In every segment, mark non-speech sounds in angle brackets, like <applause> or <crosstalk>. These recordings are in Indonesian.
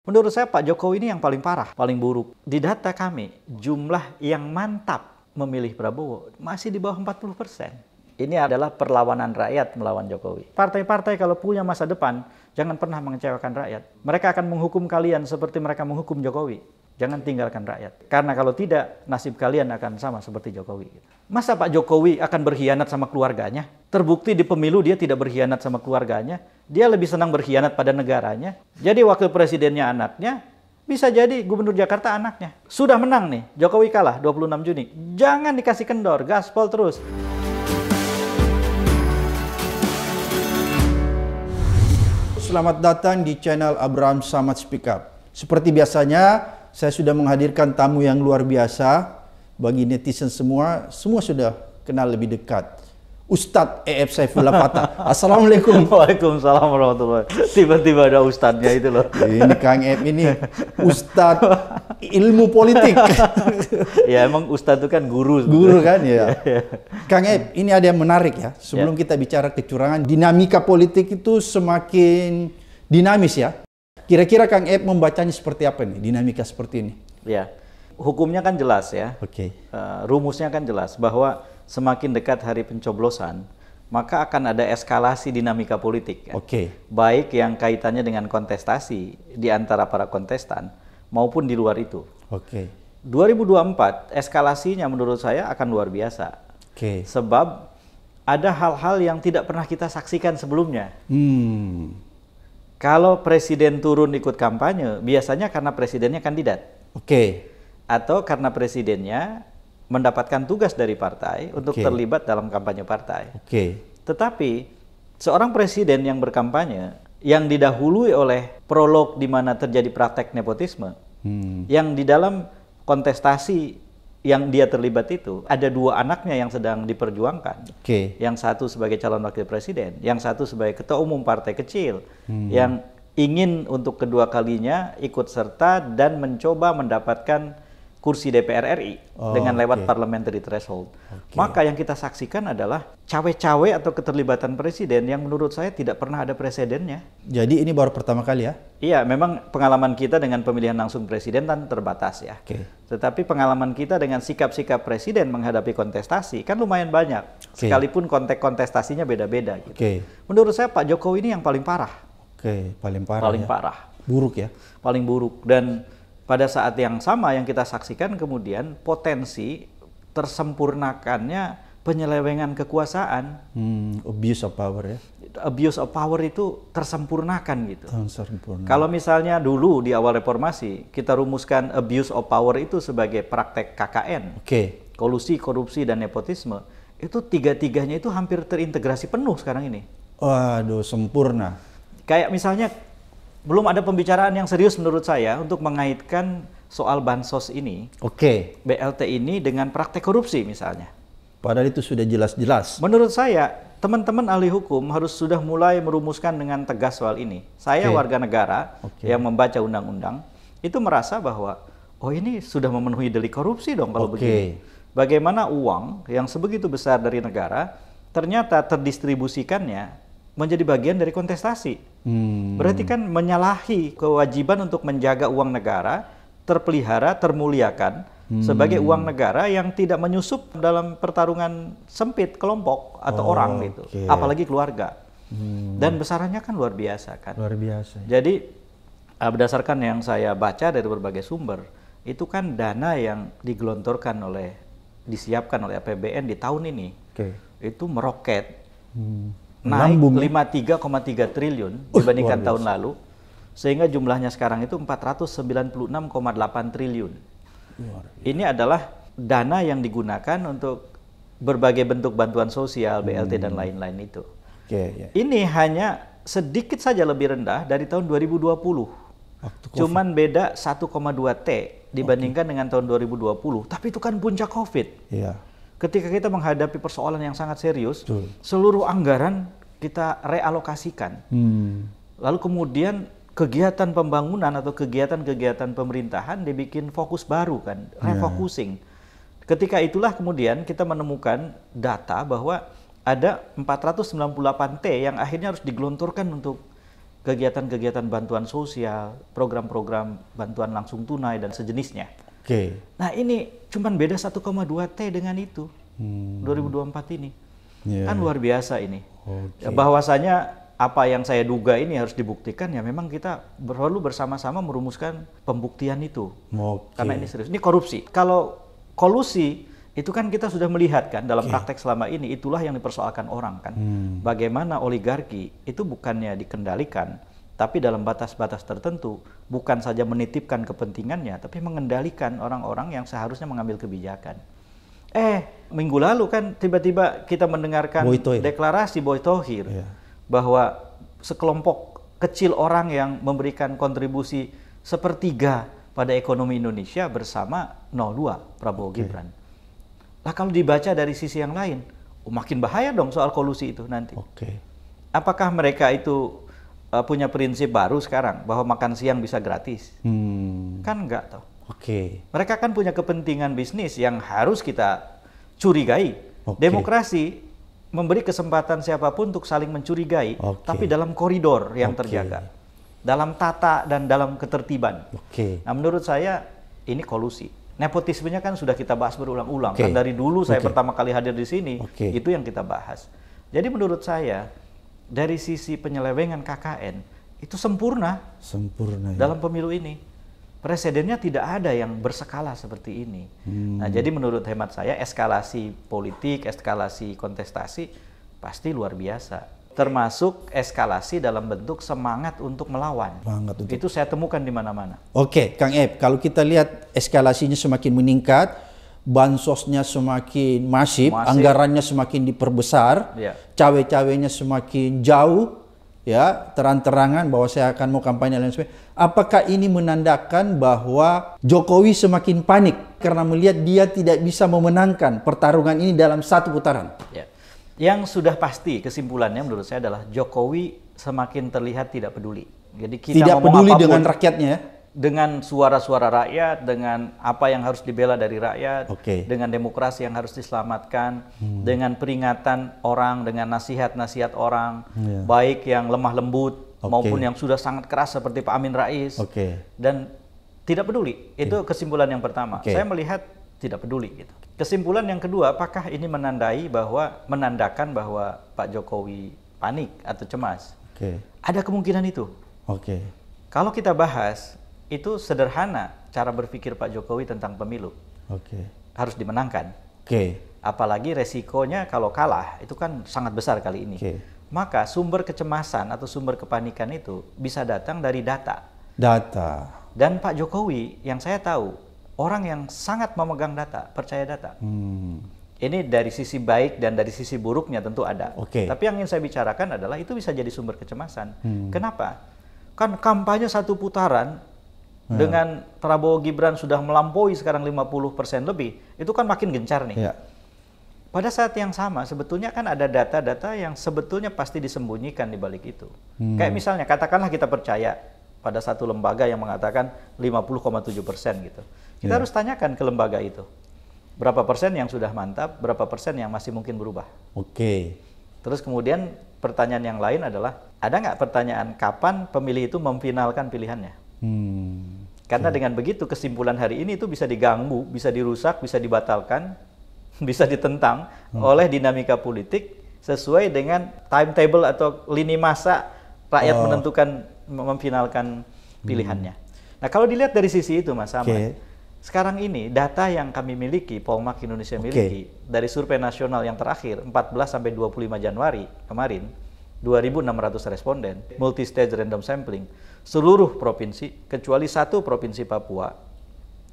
Menurut saya Pak Jokowi ini yang paling parah, paling buruk. Di data kami, jumlah yang mantap memilih Prabowo masih di bawah 40 persen. Ini adalah perlawanan rakyat melawan Jokowi. Partai-partai kalau punya masa depan, jangan pernah mengecewakan rakyat. Mereka akan menghukum kalian seperti mereka menghukum Jokowi. Jangan tinggalkan rakyat. Karena kalau tidak, nasib kalian akan sama seperti Jokowi. Masa Pak Jokowi akan berkhianat sama keluarganya? Terbukti di pemilu dia tidak berkhianat sama keluarganya. Dia lebih senang berkhianat pada negaranya. Jadi wakil presidennya anaknya, bisa jadi gubernur Jakarta anaknya. Sudah menang nih, Jokowi kalah 26 Juni. Jangan dikasih kendor, gaspol terus. Selamat datang di channel Abraham Samad Speak Up. Seperti biasanya, saya sudah menghadirkan tamu yang luar biasa bagi netizen semua, semua sudah kenal lebih dekat. Ustadz EF Saifullah Fatah. <laughs> Assalamualaikum. Waalaikumsalam warahmatullahi Tiba-tiba ada Ustadznya itu loh. Ini Kang EF ini Ustadz ilmu politik. <laughs> ya emang Ustadz itu kan guru. Sebenernya. Guru kan ya. <laughs> ya. Kang EF ini ada yang menarik ya. Sebelum ya. kita bicara kecurangan, dinamika politik itu semakin dinamis ya. Kira-kira Kang Ep membacanya seperti apa nih dinamika seperti ini? Ya, hukumnya kan jelas ya. Oke. Okay. Uh, eh, rumusnya kan jelas bahwa semakin dekat hari pencoblosan, maka akan ada eskalasi dinamika politik. Kan? Oke. Okay. Baik yang kaitannya dengan kontestasi di antara para kontestan maupun di luar itu. Oke. Okay. 2024 eskalasinya menurut saya akan luar biasa. Oke. Okay. Sebab ada hal-hal yang tidak pernah kita saksikan sebelumnya. Hmm. Kalau presiden turun ikut kampanye, biasanya karena presidennya kandidat. Oke. Okay. Atau karena presidennya mendapatkan tugas dari partai untuk terlibat dalam kampanye partai. Oke. Okay. Tetapi seorang presiden yang berkampanye yang didahului oleh prolog di mana terjadi praktek nepotisme, hmm. yang di dalam kontestasi yang dia terlibat itu ada dua anaknya yang sedang diperjuangkan. Okay. Yang satu sebagai calon wakil presiden, yang satu sebagai ketua umum partai kecil, hmm. yang ingin untuk kedua kalinya ikut serta dan mencoba mendapatkan kursi DPR RI oh, dengan lewat okay. parliamentary threshold. Okay. Maka yang kita saksikan adalah cawe-cawe atau keterlibatan presiden yang menurut saya tidak pernah ada presidennya. Jadi ini baru pertama kali ya? Iya, memang pengalaman kita dengan pemilihan langsung presiden kan terbatas ya. Okay. Tetapi pengalaman kita dengan sikap-sikap presiden menghadapi kontestasi kan lumayan banyak. Okay. Sekalipun konteks kontestasinya beda-beda gitu. Okay. Menurut saya Pak Jokowi ini yang paling parah. Oke, okay, paling parah. Paling ya. parah. Buruk ya? Paling buruk dan pada saat yang sama yang kita saksikan kemudian potensi tersempurnakannya penyelewengan kekuasaan hmm, abuse of power ya abuse of power itu tersempurnakan gitu Tersempurna. kalau misalnya dulu di awal reformasi kita rumuskan abuse of power itu sebagai praktek KKN oke okay. kolusi korupsi dan nepotisme itu tiga-tiganya itu hampir terintegrasi penuh sekarang ini waduh sempurna kayak misalnya belum ada pembicaraan yang serius menurut saya untuk mengaitkan soal bansos ini. Oke. Okay. BLT ini dengan praktek korupsi misalnya. Padahal itu sudah jelas-jelas. Menurut saya, teman-teman ahli hukum harus sudah mulai merumuskan dengan tegas soal ini. Saya okay. warga negara okay. yang membaca undang-undang itu merasa bahwa oh ini sudah memenuhi delik korupsi dong kalau okay. begini. Bagaimana uang yang sebegitu besar dari negara ternyata terdistribusikannya menjadi bagian dari kontestasi. Hmm. Berarti kan menyalahi kewajiban untuk menjaga uang negara, terpelihara, termuliakan hmm. sebagai uang negara yang tidak menyusup dalam pertarungan sempit kelompok atau oh, orang gitu, okay. apalagi keluarga. Hmm. Dan besarannya kan luar biasa kan. Luar biasa. Ya. Jadi ah, berdasarkan yang saya baca dari berbagai sumber, itu kan dana yang digelontorkan oleh disiapkan oleh APBN di tahun ini. Okay. Itu meroket. Hmm naik 53,3 ya? triliun dibandingkan uh, tahun lalu sehingga jumlahnya sekarang itu 496,8 triliun. Ini adalah dana yang digunakan untuk berbagai bentuk bantuan sosial, BLT hmm. dan lain-lain itu. Oke. yeah. Ini hanya sedikit saja lebih rendah dari tahun 2020. Waktu Cuman beda 1,2 T dibandingkan okay. dengan tahun 2020, tapi itu kan puncak Covid. Yeah ketika kita menghadapi persoalan yang sangat serius, Betul. seluruh anggaran kita realokasikan. Hmm. Lalu kemudian kegiatan pembangunan atau kegiatan-kegiatan pemerintahan dibikin fokus baru kan, ya. refocusing. Yeah. Ketika itulah kemudian kita menemukan data bahwa ada 498 T yang akhirnya harus digelontorkan untuk kegiatan-kegiatan bantuan sosial, program-program bantuan langsung tunai dan sejenisnya. Okay. Nah ini cuma beda 1,2 T dengan itu. Hmm. 2024 ini. Yeah. Kan luar biasa ini. Okay. Bahwasanya apa yang saya duga ini harus dibuktikan ya memang kita perlu bersama-sama merumuskan pembuktian itu. Okay. Karena ini serius. Ini korupsi. Kalau kolusi itu kan kita sudah melihat kan dalam okay. praktek selama ini itulah yang dipersoalkan orang kan. Hmm. Bagaimana oligarki itu bukannya dikendalikan tapi dalam batas-batas tertentu bukan saja menitipkan kepentingannya tapi mengendalikan orang-orang yang seharusnya mengambil kebijakan. Eh, minggu lalu kan tiba-tiba kita mendengarkan Boy deklarasi Boy Tohir yeah. bahwa sekelompok kecil orang yang memberikan kontribusi sepertiga pada ekonomi Indonesia bersama 02 Prabowo okay. Gibran. Lah kalau dibaca dari sisi yang lain, oh, makin bahaya dong soal kolusi itu nanti. Oke. Okay apakah mereka itu uh, punya prinsip baru sekarang bahwa makan siang bisa gratis. Hmm. Kan enggak tahu. Oke. Okay. Mereka kan punya kepentingan bisnis yang harus kita curigai. Okay. Demokrasi memberi kesempatan siapapun untuk saling mencurigai, okay. tapi dalam koridor yang okay. terjaga. Dalam tata dan dalam ketertiban. Oke. Okay. Nah, menurut saya ini kolusi. Nepotismenya kan sudah kita bahas berulang-ulang. Okay. Kan dari dulu okay. saya pertama kali hadir di sini, okay. itu yang kita bahas. Jadi menurut saya dari sisi penyelewengan KKN itu sempurna. Sempurna. Ya. Dalam pemilu ini presidennya tidak ada yang berskala seperti ini. Hmm. Nah, jadi menurut hemat saya eskalasi politik, eskalasi kontestasi pasti luar biasa. Termasuk eskalasi dalam bentuk semangat untuk melawan. Semangat untuk. Itu saya temukan di mana-mana. Oke, Kang Eb, kalau kita lihat eskalasinya semakin meningkat, bansosnya semakin masif, masif. anggarannya semakin diperbesar, yeah. cawe-cawenya semakin jauh, ya terang-terangan bahwa saya akan mau kampanye lain sebagainya. Apakah ini menandakan bahwa Jokowi semakin panik karena melihat dia tidak bisa memenangkan pertarungan ini dalam satu putaran? Ya. Yang sudah pasti kesimpulannya menurut saya adalah Jokowi semakin terlihat tidak peduli. Jadi kita tidak peduli apapun, dengan rakyatnya ya dengan suara-suara rakyat, dengan apa yang harus dibela dari rakyat, okay. dengan demokrasi yang harus diselamatkan, hmm. dengan peringatan orang, dengan nasihat-nasihat orang, yeah. baik yang lemah lembut okay. maupun yang sudah sangat keras seperti Pak Amin Rais, okay. dan tidak peduli. Okay. Itu kesimpulan yang pertama. Okay. Saya melihat tidak peduli. Gitu. Kesimpulan yang kedua, apakah ini menandai bahwa menandakan bahwa Pak Jokowi panik atau cemas? Okay. Ada kemungkinan itu. Oke. Okay. Kalau kita bahas itu sederhana cara berpikir Pak Jokowi tentang pemilu. Oke. Okay. Harus dimenangkan. Oke. Okay. Apalagi resikonya kalau kalah itu kan sangat besar kali ini. Okay. Maka sumber kecemasan atau sumber kepanikan itu bisa datang dari data. Data. Dan Pak Jokowi yang saya tahu orang yang sangat memegang data, percaya data. Hmm. Ini dari sisi baik dan dari sisi buruknya tentu ada. Okay. Tapi yang ingin saya bicarakan adalah itu bisa jadi sumber kecemasan. Hmm. Kenapa? Kan kampanye satu putaran hmm. dengan Prabowo Gibran sudah melampaui sekarang 50% lebih, itu kan makin gencar nih. Ya. Pada saat yang sama sebetulnya kan ada data-data yang sebetulnya pasti disembunyikan di balik itu. Hmm. Kayak misalnya katakanlah kita percaya pada satu lembaga yang mengatakan 50,7 persen gitu. Kita yeah. harus tanyakan ke lembaga itu. Berapa persen yang sudah mantap, berapa persen yang masih mungkin berubah. Oke. Terus kemudian pertanyaan yang lain adalah, ada nggak pertanyaan kapan pemilih itu memfinalkan pilihannya? Hmm. Karena okay. dengan begitu kesimpulan hari ini itu bisa diganggu, bisa dirusak, bisa dibatalkan, <laughs> bisa ditentang hmm. oleh dinamika politik sesuai dengan timetable atau lini masa rakyat oh. menentukan memfinalkan hmm. pilihannya. Hmm. Nah, kalau dilihat dari sisi itu Mas Ahmad, okay. sekarang ini data yang kami miliki, Polmark Indonesia okay. miliki dari survei nasional yang terakhir 14 sampai 25 Januari kemarin 2600 responden, multi stage random sampling seluruh provinsi kecuali satu provinsi Papua.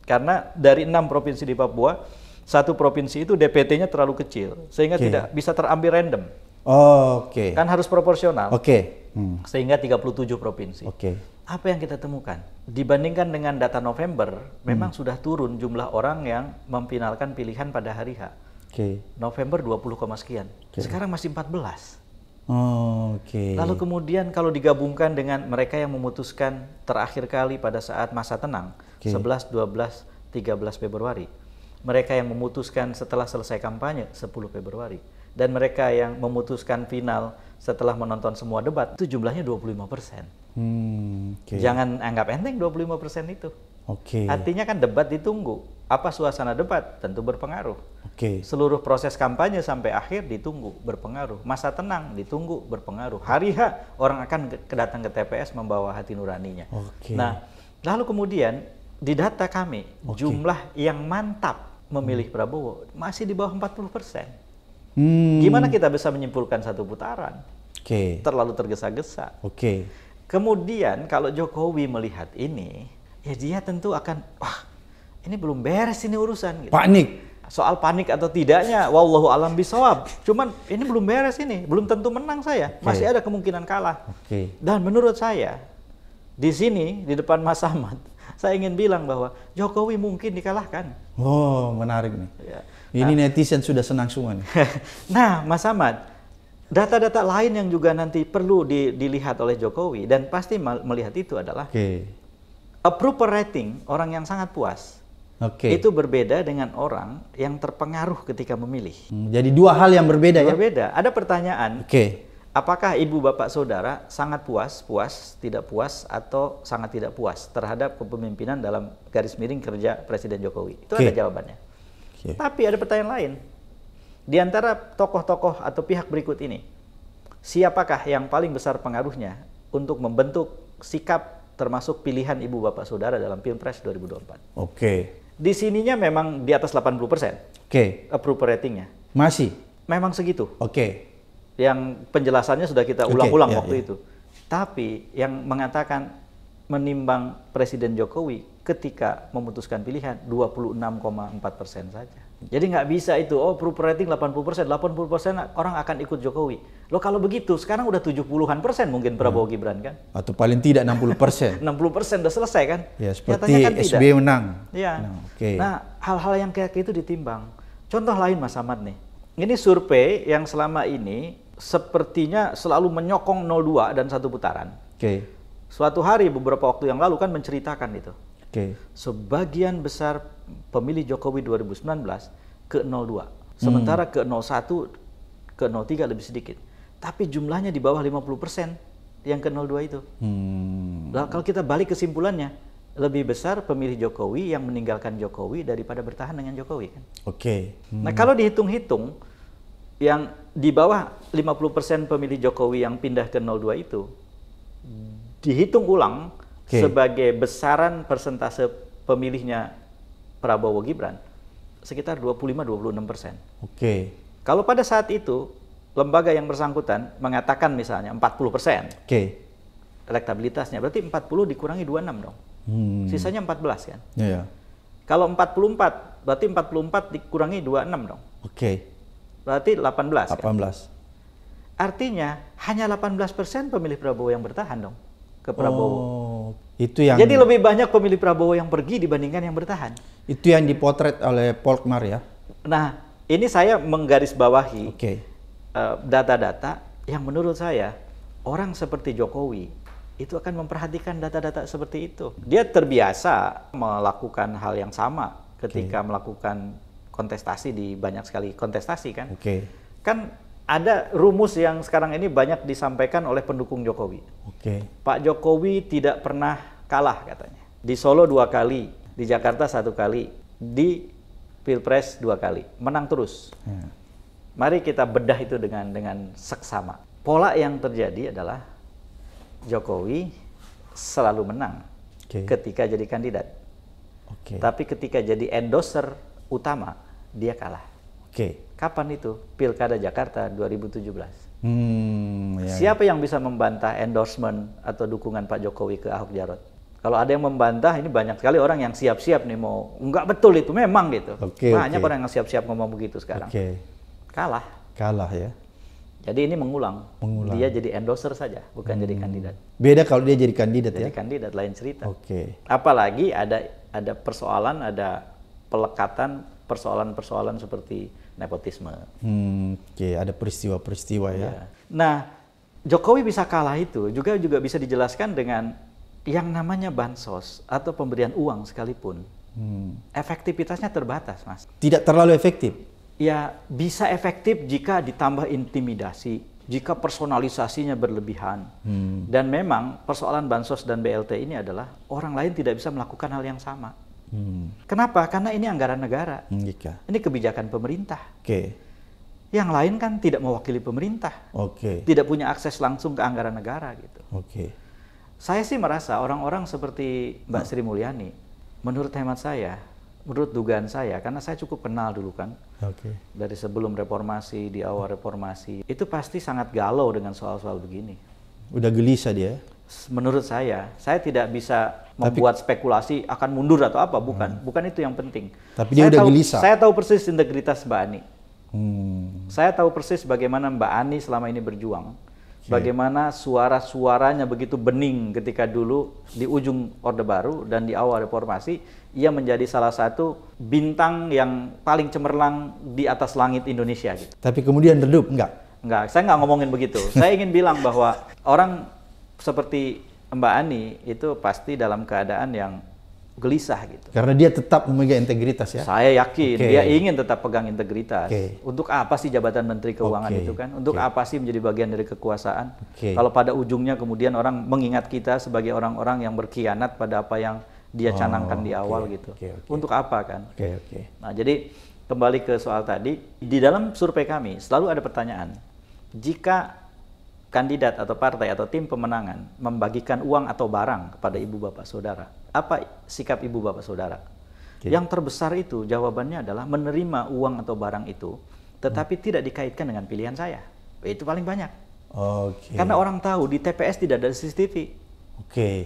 Karena dari enam provinsi di Papua, satu provinsi itu DPT-nya terlalu kecil sehingga okay. tidak bisa terambil random. Oh, oke. Okay. Kan harus proporsional. Oke. Okay. Hmm. Sehingga 37 provinsi. Oke. Okay. Apa yang kita temukan? Dibandingkan dengan data November, hmm. memang sudah turun jumlah orang yang memfinalkan pilihan pada hari H. Oke. Okay. November 20, sekian. Okay. Sekarang masih 14. Oh, oke. Okay. Lalu kemudian kalau digabungkan dengan mereka yang memutuskan terakhir kali pada saat masa tenang okay. 11, 12, 13 Februari. Mereka yang memutuskan setelah selesai kampanye 10 Februari dan mereka yang memutuskan final setelah menonton semua debat itu jumlahnya 25 persen. Hmm, okay. Jangan anggap enteng 25 persen itu. Oke. Okay. Artinya kan debat ditunggu. Apa suasana debat tentu berpengaruh. Oke. Okay. Seluruh proses kampanye sampai akhir ditunggu berpengaruh. Masa tenang ditunggu berpengaruh. Hari H orang akan kedatangan ke TPS membawa hati nuraninya. Oke. Okay. Nah, lalu kemudian di data kami okay. jumlah yang mantap memilih hmm. Prabowo masih di bawah 40 persen. Hmm. Gimana kita bisa menyimpulkan satu putaran? Oke. Okay. Terlalu tergesa-gesa. Oke. Okay. Kemudian kalau Jokowi melihat ini, ya dia tentu akan wah ini belum beres ini urusan gitu. panik soal panik atau tidaknya wallahu alam bisawab cuman ini belum beres ini belum tentu menang saya masih ada kemungkinan kalah okay. dan menurut saya di sini di depan Mas Ahmad <laughs> saya ingin bilang bahwa Jokowi mungkin dikalahkan oh menarik nih ya. ini nah. netizen sudah senang semua nih <laughs> nah Mas Ahmad data-data lain yang juga nanti perlu di, dilihat oleh Jokowi dan pasti melihat itu adalah okay approval rating orang yang sangat puas Okay. Itu berbeda dengan orang yang terpengaruh ketika memilih. Hmm, jadi dua hal yang berbeda, berbeda. ya. Berbeda. Ada pertanyaan. Oke. Okay. Apakah ibu bapak saudara sangat puas, puas, tidak puas atau sangat tidak puas terhadap kepemimpinan dalam garis miring kerja Presiden Jokowi? Itu okay. ada jawabannya. Okay. Tapi ada pertanyaan lain. Di antara tokoh-tokoh atau pihak berikut ini, siapakah yang paling besar pengaruhnya untuk membentuk sikap termasuk pilihan ibu bapak saudara dalam Pilpres 2024. Oke. Okay. Di sininya memang di atas 80 persen. Oke. Okay. Approval ratingnya. Masih? Memang segitu. Oke. Okay. Yang penjelasannya sudah kita ulang-ulang okay, yeah, waktu yeah. itu. Iya. Tapi yang mengatakan menimbang Presiden Jokowi ketika memutuskan pilihan 26,4 persen saja. Jadi nggak bisa itu, oh approval rating 80%, 80% orang akan ikut Jokowi. Loh kalau begitu, sekarang udah 70-an persen mungkin ya. Prabowo hmm. Gibran kan? Atau paling tidak 60 persen. 60 <laughs> persen udah selesai kan? Ya, seperti kan SB tidak. menang. Iya. Nah, okay. nah hal-hal yang kayak itu ditimbang. Contoh lain Mas Ahmad nih. Ini survei yang selama ini sepertinya selalu menyokong 02 dan satu putaran. Oke. Okay. Suatu hari beberapa waktu yang lalu kan menceritakan itu Okay. Sebagian besar pemilih Jokowi 2019 ke 02. Sementara hmm. ke 01, ke 03 lebih sedikit. Tapi jumlahnya di bawah 50% yang ke 02 itu. Hmm. Nah, kalau kita balik kesimpulannya, lebih besar pemilih Jokowi yang meninggalkan Jokowi daripada bertahan dengan Jokowi kan. Oke. Okay. Hmm. Nah, kalau dihitung-hitung yang di bawah 50% pemilih Jokowi yang pindah ke 02 itu dihitung ulang okay. sebagai besaran persentase pemilihnya Prabowo Gibran sekitar 25-26 persen. Oke. Okay. Kalau pada saat itu lembaga yang bersangkutan mengatakan misalnya 40 persen. Oke. Okay. Elektabilitasnya berarti 40 dikurangi 26 dong. Hmm. Sisanya 14 kan. Iya. Yeah. Kalau 44 berarti 44 dikurangi 26 dong. Oke. Okay. Berarti 18. 18. Kan? Artinya hanya 18 persen pemilih Prabowo yang bertahan dong ke Prabowo. Oh, itu yang Jadi lebih banyak pemilih Prabowo yang pergi dibandingkan yang bertahan. Itu yang dipotret oleh Polkmar ya. Nah, ini saya menggarisbawahi okay. Eh, data-data yang menurut saya orang seperti Jokowi itu akan memperhatikan data-data seperti itu. Dia terbiasa melakukan hal yang sama ketika okay. melakukan kontestasi di banyak sekali kontestasi kan. Okay. Kan ada rumus yang sekarang ini banyak disampaikan oleh pendukung Jokowi. Oke. Okay. Pak Jokowi tidak pernah kalah katanya. Di Solo dua kali, di Jakarta satu kali, di Pilpres dua kali, menang terus. Hmm. Mari kita bedah itu dengan dengan seksama. Pola yang terjadi adalah Jokowi selalu menang okay. ketika jadi kandidat. Okay. Tapi ketika jadi endorser utama, dia kalah. Oke. Kapan itu? Pilkada Jakarta 2017. Hmm, ya, Siapa yang bisa membantah endorsement atau dukungan Pak Jokowi ke Ahok Jarot? Kalau ada yang membantah, ini banyak sekali orang yang siap-siap nih mau nggak betul itu memang gitu. Okay, Banyak okay. orang yang siap-siap ngomong begitu sekarang. Okay. Kalah. Kalah ya. Jadi ini mengulang. mengulang. Dia jadi endorser saja, bukan hmm. jadi kandidat. Beda kalau dia jadi kandidat jadi ya. Jadi kandidat lain cerita. Oke. Okay. Apalagi ada ada persoalan, ada pelekatan persoalan-persoalan seperti nepotisme. Hmm, Oke, okay. ada peristiwa-peristiwa ya. Iya. Nah, Jokowi bisa kalah itu juga juga bisa dijelaskan dengan yang namanya bansos atau pemberian uang sekalipun. Hmm. Efektivitasnya terbatas, Mas. Tidak terlalu efektif. Ya, bisa efektif jika ditambah intimidasi, jika personalisasinya berlebihan. Hmm. Dan memang persoalan bansos dan BLT ini adalah orang lain tidak bisa melakukan hal yang sama. Hmm. Kenapa? Karena ini anggaran negara. Jika. Hmm, gitu. Ini kebijakan pemerintah. Oke. Okay. Yang lain kan tidak mewakili pemerintah. Oke. Okay. Tidak punya akses langsung ke anggaran negara gitu. Oke. Okay. Saya sih merasa orang-orang seperti Mbak hmm. Sri Mulyani, menurut hemat saya, menurut dugaan saya, karena saya cukup kenal dulu kan, okay. dari sebelum reformasi, di awal reformasi, itu pasti sangat galau dengan soal-soal begini. Udah gelisah dia? menurut saya, saya tidak bisa membuat tapi, spekulasi akan mundur atau apa, bukan. Hmm. Bukan itu yang penting. Tapi dia saya udah gelisah. Saya tahu persis integritas Mbak Ani. Hmm. Saya tahu persis bagaimana Mbak Ani selama ini berjuang. Okay. Bagaimana suara-suaranya begitu bening ketika dulu di ujung Orde Baru dan di awal reformasi, ia menjadi salah satu bintang yang paling cemerlang di atas langit Indonesia. Gitu. Tapi kemudian redup, enggak? Enggak, saya nggak ngomongin begitu. saya ingin bilang bahwa orang seperti Mbak Ani itu pasti dalam keadaan yang gelisah gitu. Karena dia tetap memegang integritas ya. Saya yakin okay. dia ingin tetap pegang integritas. Okay. Untuk apa sih jabatan menteri keuangan okay. itu kan? Untuk okay. apa sih menjadi bagian dari kekuasaan? Okay. Kalau pada ujungnya kemudian orang mengingat kita sebagai orang-orang yang berkhianat pada apa yang dia canangkan oh, di awal okay. gitu. Okay, okay. Untuk apa kan? Okay, okay. Nah, jadi kembali ke soal tadi, di dalam survei kami selalu ada pertanyaan. Jika kandidat atau partai atau tim pemenangan membagikan uang atau barang kepada ibu bapak saudara, apa sikap ibu bapak saudara? Okay. Yang terbesar itu jawabannya adalah menerima uang atau barang itu, tetapi hmm. tidak dikaitkan dengan pilihan saya. Itu paling banyak. Okay. Karena orang tahu di TPS tidak ada CCTV. Oke. Okay.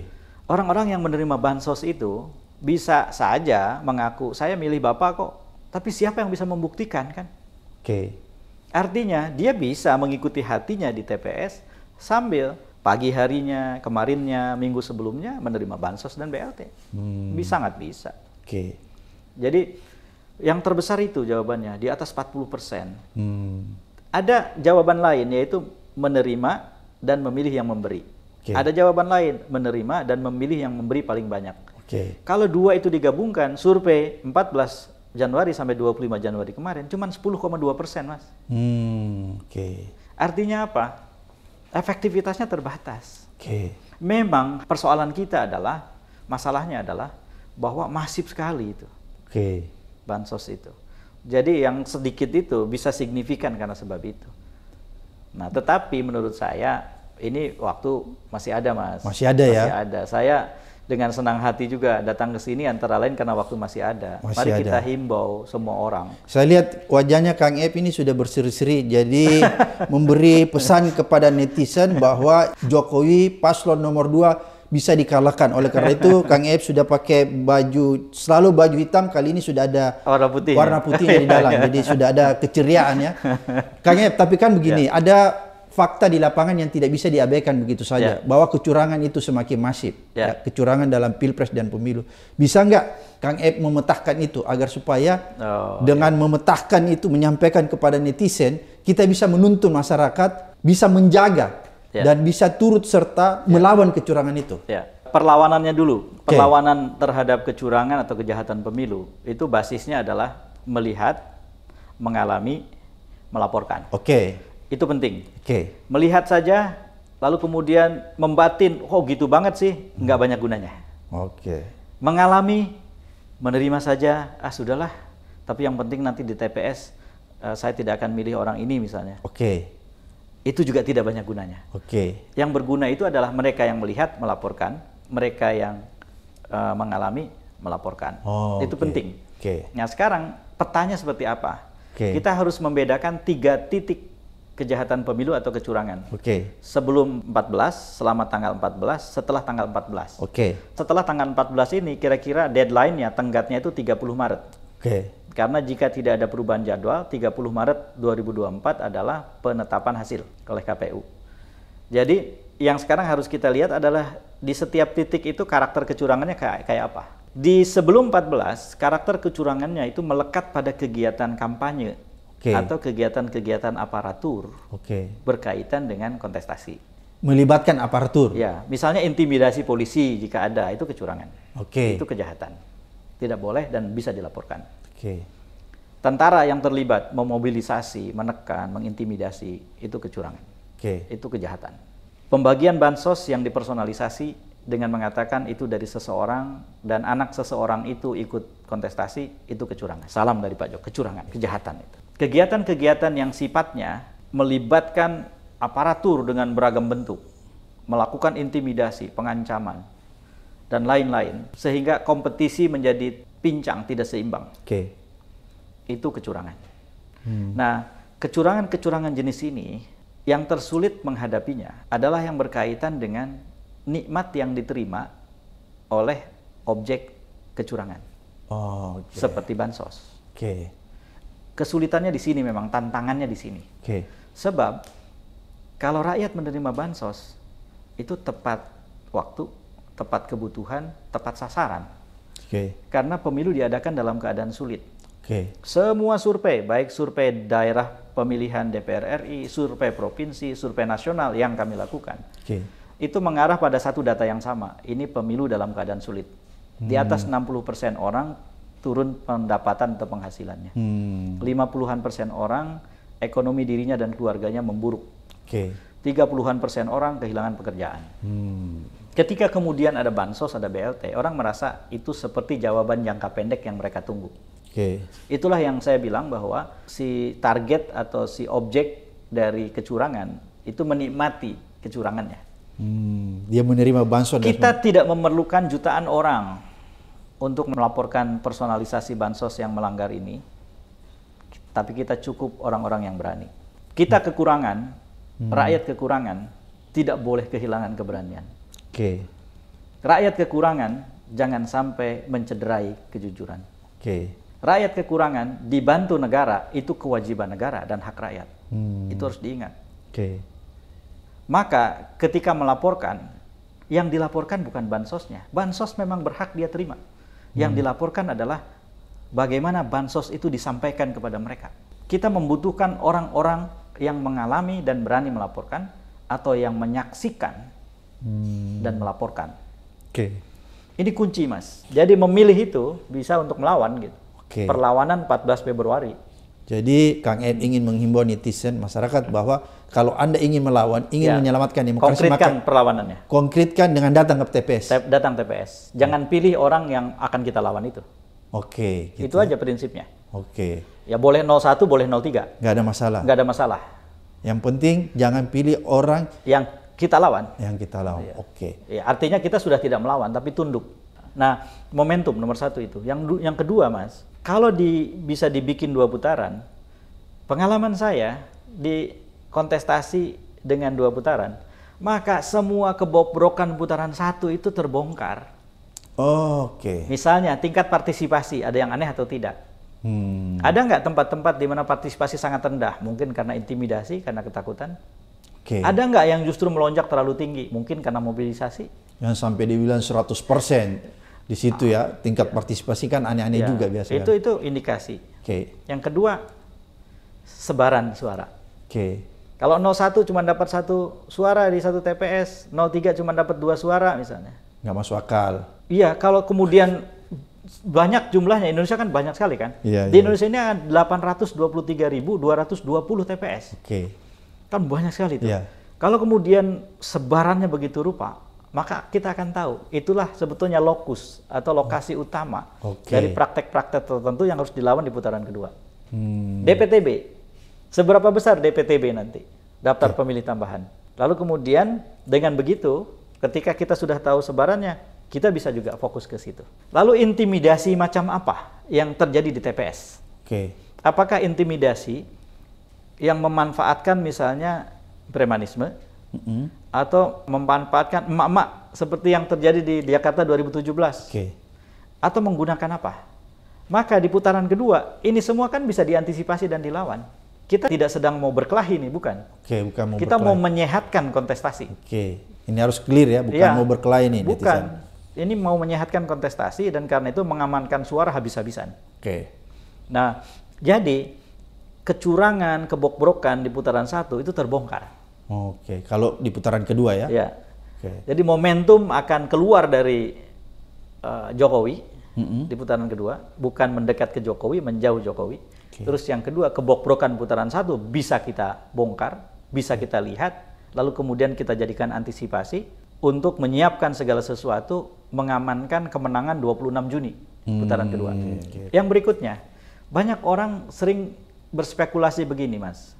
Orang-orang yang menerima bansos itu bisa saja mengaku saya milih bapak kok, tapi siapa yang bisa membuktikan kan? Oke. Okay. Artinya dia bisa mengikuti hatinya di TPS sambil pagi harinya, kemarinnya, minggu sebelumnya menerima bansos dan BLT. Hmm. Bisa nggak bisa. Oke. Okay. Jadi yang terbesar itu jawabannya di atas 40 persen. Hmm. Ada jawaban lain yaitu menerima dan memilih yang memberi. Okay. Ada jawaban lain menerima dan memilih yang memberi paling banyak. Okay. Kalau dua itu digabungkan, survei 14 Januari sampai 25 Januari kemarin cuma 10,2 persen mas. Hmm, Oke. Okay. Artinya apa? Efektivitasnya terbatas. Oke. Okay. Memang persoalan kita adalah masalahnya adalah bahwa masif sekali itu. Oke. Okay. Bansos itu. Jadi yang sedikit itu bisa signifikan karena sebab itu. Nah, tetapi menurut saya ini waktu masih ada, Mas. Masih ada masih ya. Masih ada. Saya dengan senang hati juga datang ke sini antara lain karena waktu masih ada. Masih Mari ada. kita himbau semua orang. Saya lihat wajahnya Kang Ep ini sudah berseri-seri jadi <laughs> memberi pesan kepada netizen bahwa Jokowi paslon nomor 2 bisa dikalahkan. Oleh karena itu <laughs> Kang Ep sudah pakai baju selalu baju hitam kali ini sudah ada warna putih. Ya? Warna putih di dalam. <laughs> Iya. jadi sudah ada keceriaan ya. Kang Ep tapi kan begini, ya. ada fakta di lapangan yang tidak bisa diabaikan begitu saja. Yeah. Bahwa kecurangan itu semakin masif. Yeah. Ya, kecurangan dalam pilpres dan pemilu. Bisa nggak Kang Ep memetahkan itu agar supaya oh, dengan yeah. memetahkan itu menyampaikan kepada netizen, kita bisa menuntun masyarakat, bisa menjaga, yeah. dan bisa turut serta yeah. melawan kecurangan itu. Yeah perlawanannya dulu. Perlawanan okay. terhadap kecurangan atau kejahatan pemilu itu basisnya adalah melihat, mengalami, melaporkan. Oke. Okay. Itu penting. Oke. Okay. Melihat saja, lalu kemudian membatin, oh gitu banget sih, nggak hmm. banyak gunanya. Oke. Okay. Mengalami, menerima saja, ah sudahlah. Tapi yang penting nanti di TPS uh, eh, saya tidak akan milih orang ini misalnya. Oke. Okay. Itu juga tidak banyak gunanya. Oke. Okay. Yang berguna itu adalah mereka yang melihat melaporkan, mereka yang uh, mengalami melaporkan. Oh, itu okay. penting. Oke. Okay. Nah sekarang petanya seperti apa? Okay. Kita harus membedakan tiga titik kejahatan pemilu atau kecurangan. Oke. Okay. Sebelum 14, selama tanggal 14, setelah tanggal 14. Oke. Okay. Setelah tanggal 14 ini kira-kira deadline-nya tenggatnya itu 30 Maret. Oke. Okay. Karena jika tidak ada perubahan jadwal, 30 Maret 2024 adalah penetapan hasil oleh KPU. Jadi yang sekarang harus kita lihat adalah di setiap titik itu karakter kecurangannya kayak, kayak apa. Di sebelum 14, karakter kecurangannya itu melekat pada kegiatan kampanye okay. atau kegiatan-kegiatan aparatur okay. berkaitan dengan kontestasi. Melibatkan aparatur. Ya, misalnya intimidasi polisi jika ada itu kecurangan. Okay. Itu kejahatan. Tidak boleh dan bisa dilaporkan. Okay. Tentara yang terlibat memobilisasi, menekan, mengintimidasi itu kecurangan. Okay. Itu kejahatan. Pembagian bansos yang dipersonalisasi dengan mengatakan itu dari seseorang dan anak seseorang itu ikut kontestasi itu kecurangan. Salam dari Pak Jok, kecurangan, kejahatan itu kegiatan-kegiatan yang sifatnya melibatkan aparatur dengan beragam bentuk, melakukan intimidasi, pengancaman, dan lain-lain, sehingga kompetisi menjadi pincang, tidak seimbang. Oke. Okay. Itu kecurangan. Hmm. Nah, kecurangan-kecurangan jenis ini yang tersulit menghadapinya adalah yang berkaitan dengan nikmat yang diterima oleh objek kecurangan. Oh, okay. Seperti bansos. Oke. Okay. Kesulitannya di sini memang, tantangannya di sini. Okay. Sebab kalau rakyat menerima bansos itu tepat waktu, tepat kebutuhan, tepat sasaran. Okay. Karena pemilu diadakan dalam keadaan sulit. Okay. Semua survei, baik survei daerah pemilihan DPR RI, survei provinsi, survei nasional yang kami lakukan, okay. itu mengarah pada satu data yang sama. Ini pemilu dalam keadaan sulit. Di atas hmm. 60% orang turun pendapatan atau penghasilannya. Hmm. puluhan persen orang ekonomi dirinya dan keluarganya memburuk. Tiga puluhan persen orang kehilangan pekerjaan. Hmm. Ketika kemudian ada bansos, ada BLT, orang merasa itu seperti jawaban jangka pendek yang mereka tunggu. Okay. Itulah yang saya bilang bahwa si target atau si objek dari kecurangan itu menikmati kecurangannya. Hmm, dia menerima bansos. Kita tidak memerlukan jutaan orang untuk melaporkan personalisasi bansos yang melanggar ini, tapi kita cukup orang-orang yang berani. Kita hmm. kekurangan, hmm. rakyat kekurangan, tidak boleh kehilangan keberanian. Oke. Okay. Rakyat kekurangan jangan sampai mencederai kejujuran. Oke. Okay. Rakyat kekurangan dibantu negara itu kewajiban negara dan hak rakyat. Hmm. Itu harus diingat. Oke. Okay. Maka ketika melaporkan, yang dilaporkan bukan bansosnya. Bansos memang berhak dia terima. Yang hmm. dilaporkan adalah bagaimana bansos itu disampaikan kepada mereka. Kita membutuhkan orang-orang yang mengalami dan berani melaporkan atau yang menyaksikan hmm. dan melaporkan. Oke. Okay. Ini kunci, Mas. Jadi memilih itu bisa untuk melawan gitu. Okay. Perlawanan 14 Februari jadi Kang Ed hmm. ingin menghimbau netizen masyarakat bahwa kalau Anda ingin melawan, ingin ya. menyelamatkan demokrasi, konkretkan maka perlawanannya. Konkretkan dengan datang ke TPS. Te datang TPS. Ya. Jangan hmm. pilih orang yang akan kita lawan itu. Oke, okay, gitu. Itu ya. aja prinsipnya. Oke. Okay. Ya boleh 01, boleh 03. Gak ada masalah. Gak ada masalah. Yang penting jangan pilih orang yang kita lawan. Yang kita lawan. Ya. Oke. Okay. Ya, artinya kita sudah tidak melawan tapi tunduk. Nah, momentum nomor satu itu. Yang yang kedua, Mas, kalau di, bisa dibikin dua putaran, pengalaman saya di kontestasi dengan dua putaran, maka semua kebobrokan putaran satu itu terbongkar. Oh, Oke. Okay. Misalnya tingkat partisipasi ada yang aneh atau tidak. Hmm. Ada nggak tempat-tempat di mana partisipasi sangat rendah? Mungkin karena intimidasi, karena ketakutan. Okay. Ada nggak yang justru melonjak terlalu tinggi? Mungkin karena mobilisasi. Yang sampai dibilang 100 persen di situ ya tingkat ya. partisipasi kan aneh-aneh ya. juga biasanya. Itu itu indikasi. Oke. Okay. Yang kedua sebaran suara. Oke. Okay. Kalau 01 cuma dapat satu suara di satu TPS, 03 cuma dapat dua suara misalnya. Nggak masuk akal. Iya, kalau kemudian banyak jumlahnya Indonesia kan banyak sekali kan. Iya, di iya. Indonesia ini ada 823.220 TPS. Oke. Okay. Kan banyak sekali itu. Iya. Kalau kemudian sebarannya begitu rupa, maka kita akan tahu itulah sebetulnya lokus atau lokasi hmm. utama okay. dari praktek-praktek tertentu yang harus dilawan di putaran kedua. Hmm. DPTB, seberapa besar DPTB nanti daftar ya. pemilih tambahan? Lalu kemudian dengan begitu, ketika kita sudah tahu sebarannya, kita bisa juga fokus ke situ. Lalu intimidasi macam apa yang terjadi di TPS? Okay. Apakah intimidasi yang memanfaatkan misalnya premanisme? Mm -hmm atau memanfaatkan emak-emak seperti yang terjadi di Jakarta 2017. Okay. Atau menggunakan apa? Maka di putaran kedua, ini semua kan bisa diantisipasi dan dilawan. Kita tidak sedang mau berkelahi nih, bukan? okay, bukan mau Kita berkelahi. mau menyehatkan kontestasi. Oke. Okay. Ini harus clear ya, bukan ya, mau berkelahi nih bukan. netizen. Ini mau menyehatkan kontestasi dan karena itu mengamankan suara habis-habisan. Oke. Okay. Nah, jadi kecurangan, kebobrokan di putaran satu itu terbongkar Oke, okay. kalau di putaran kedua ya. ya. Okay. Jadi momentum akan keluar dari uh, Jokowi mm -hmm. di putaran kedua, bukan mendekat ke Jokowi, menjauh Jokowi. Okay. Terus yang kedua, kebobrokan putaran satu bisa kita bongkar, bisa kita lihat, lalu kemudian kita jadikan antisipasi untuk menyiapkan segala sesuatu mengamankan kemenangan 26 Juni putaran hmm, kedua. Okay. Yang berikutnya, banyak orang sering berspekulasi begini, Mas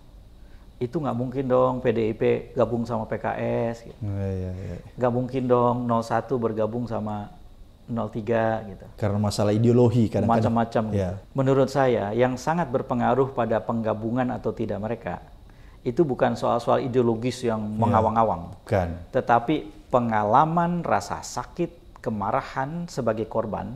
itu nggak mungkin dong PDIP gabung sama PKS, gitu. Iya, iya, iya. nggak ya, ya, mungkin dong 01 bergabung sama 03 gitu. Karena masalah ideologi kan Macam-macam. Ya. Gitu. Menurut saya yang sangat berpengaruh pada penggabungan atau tidak mereka itu bukan soal-soal ideologis yang mengawang-awang. Bukan. Tetapi pengalaman rasa sakit, kemarahan sebagai korban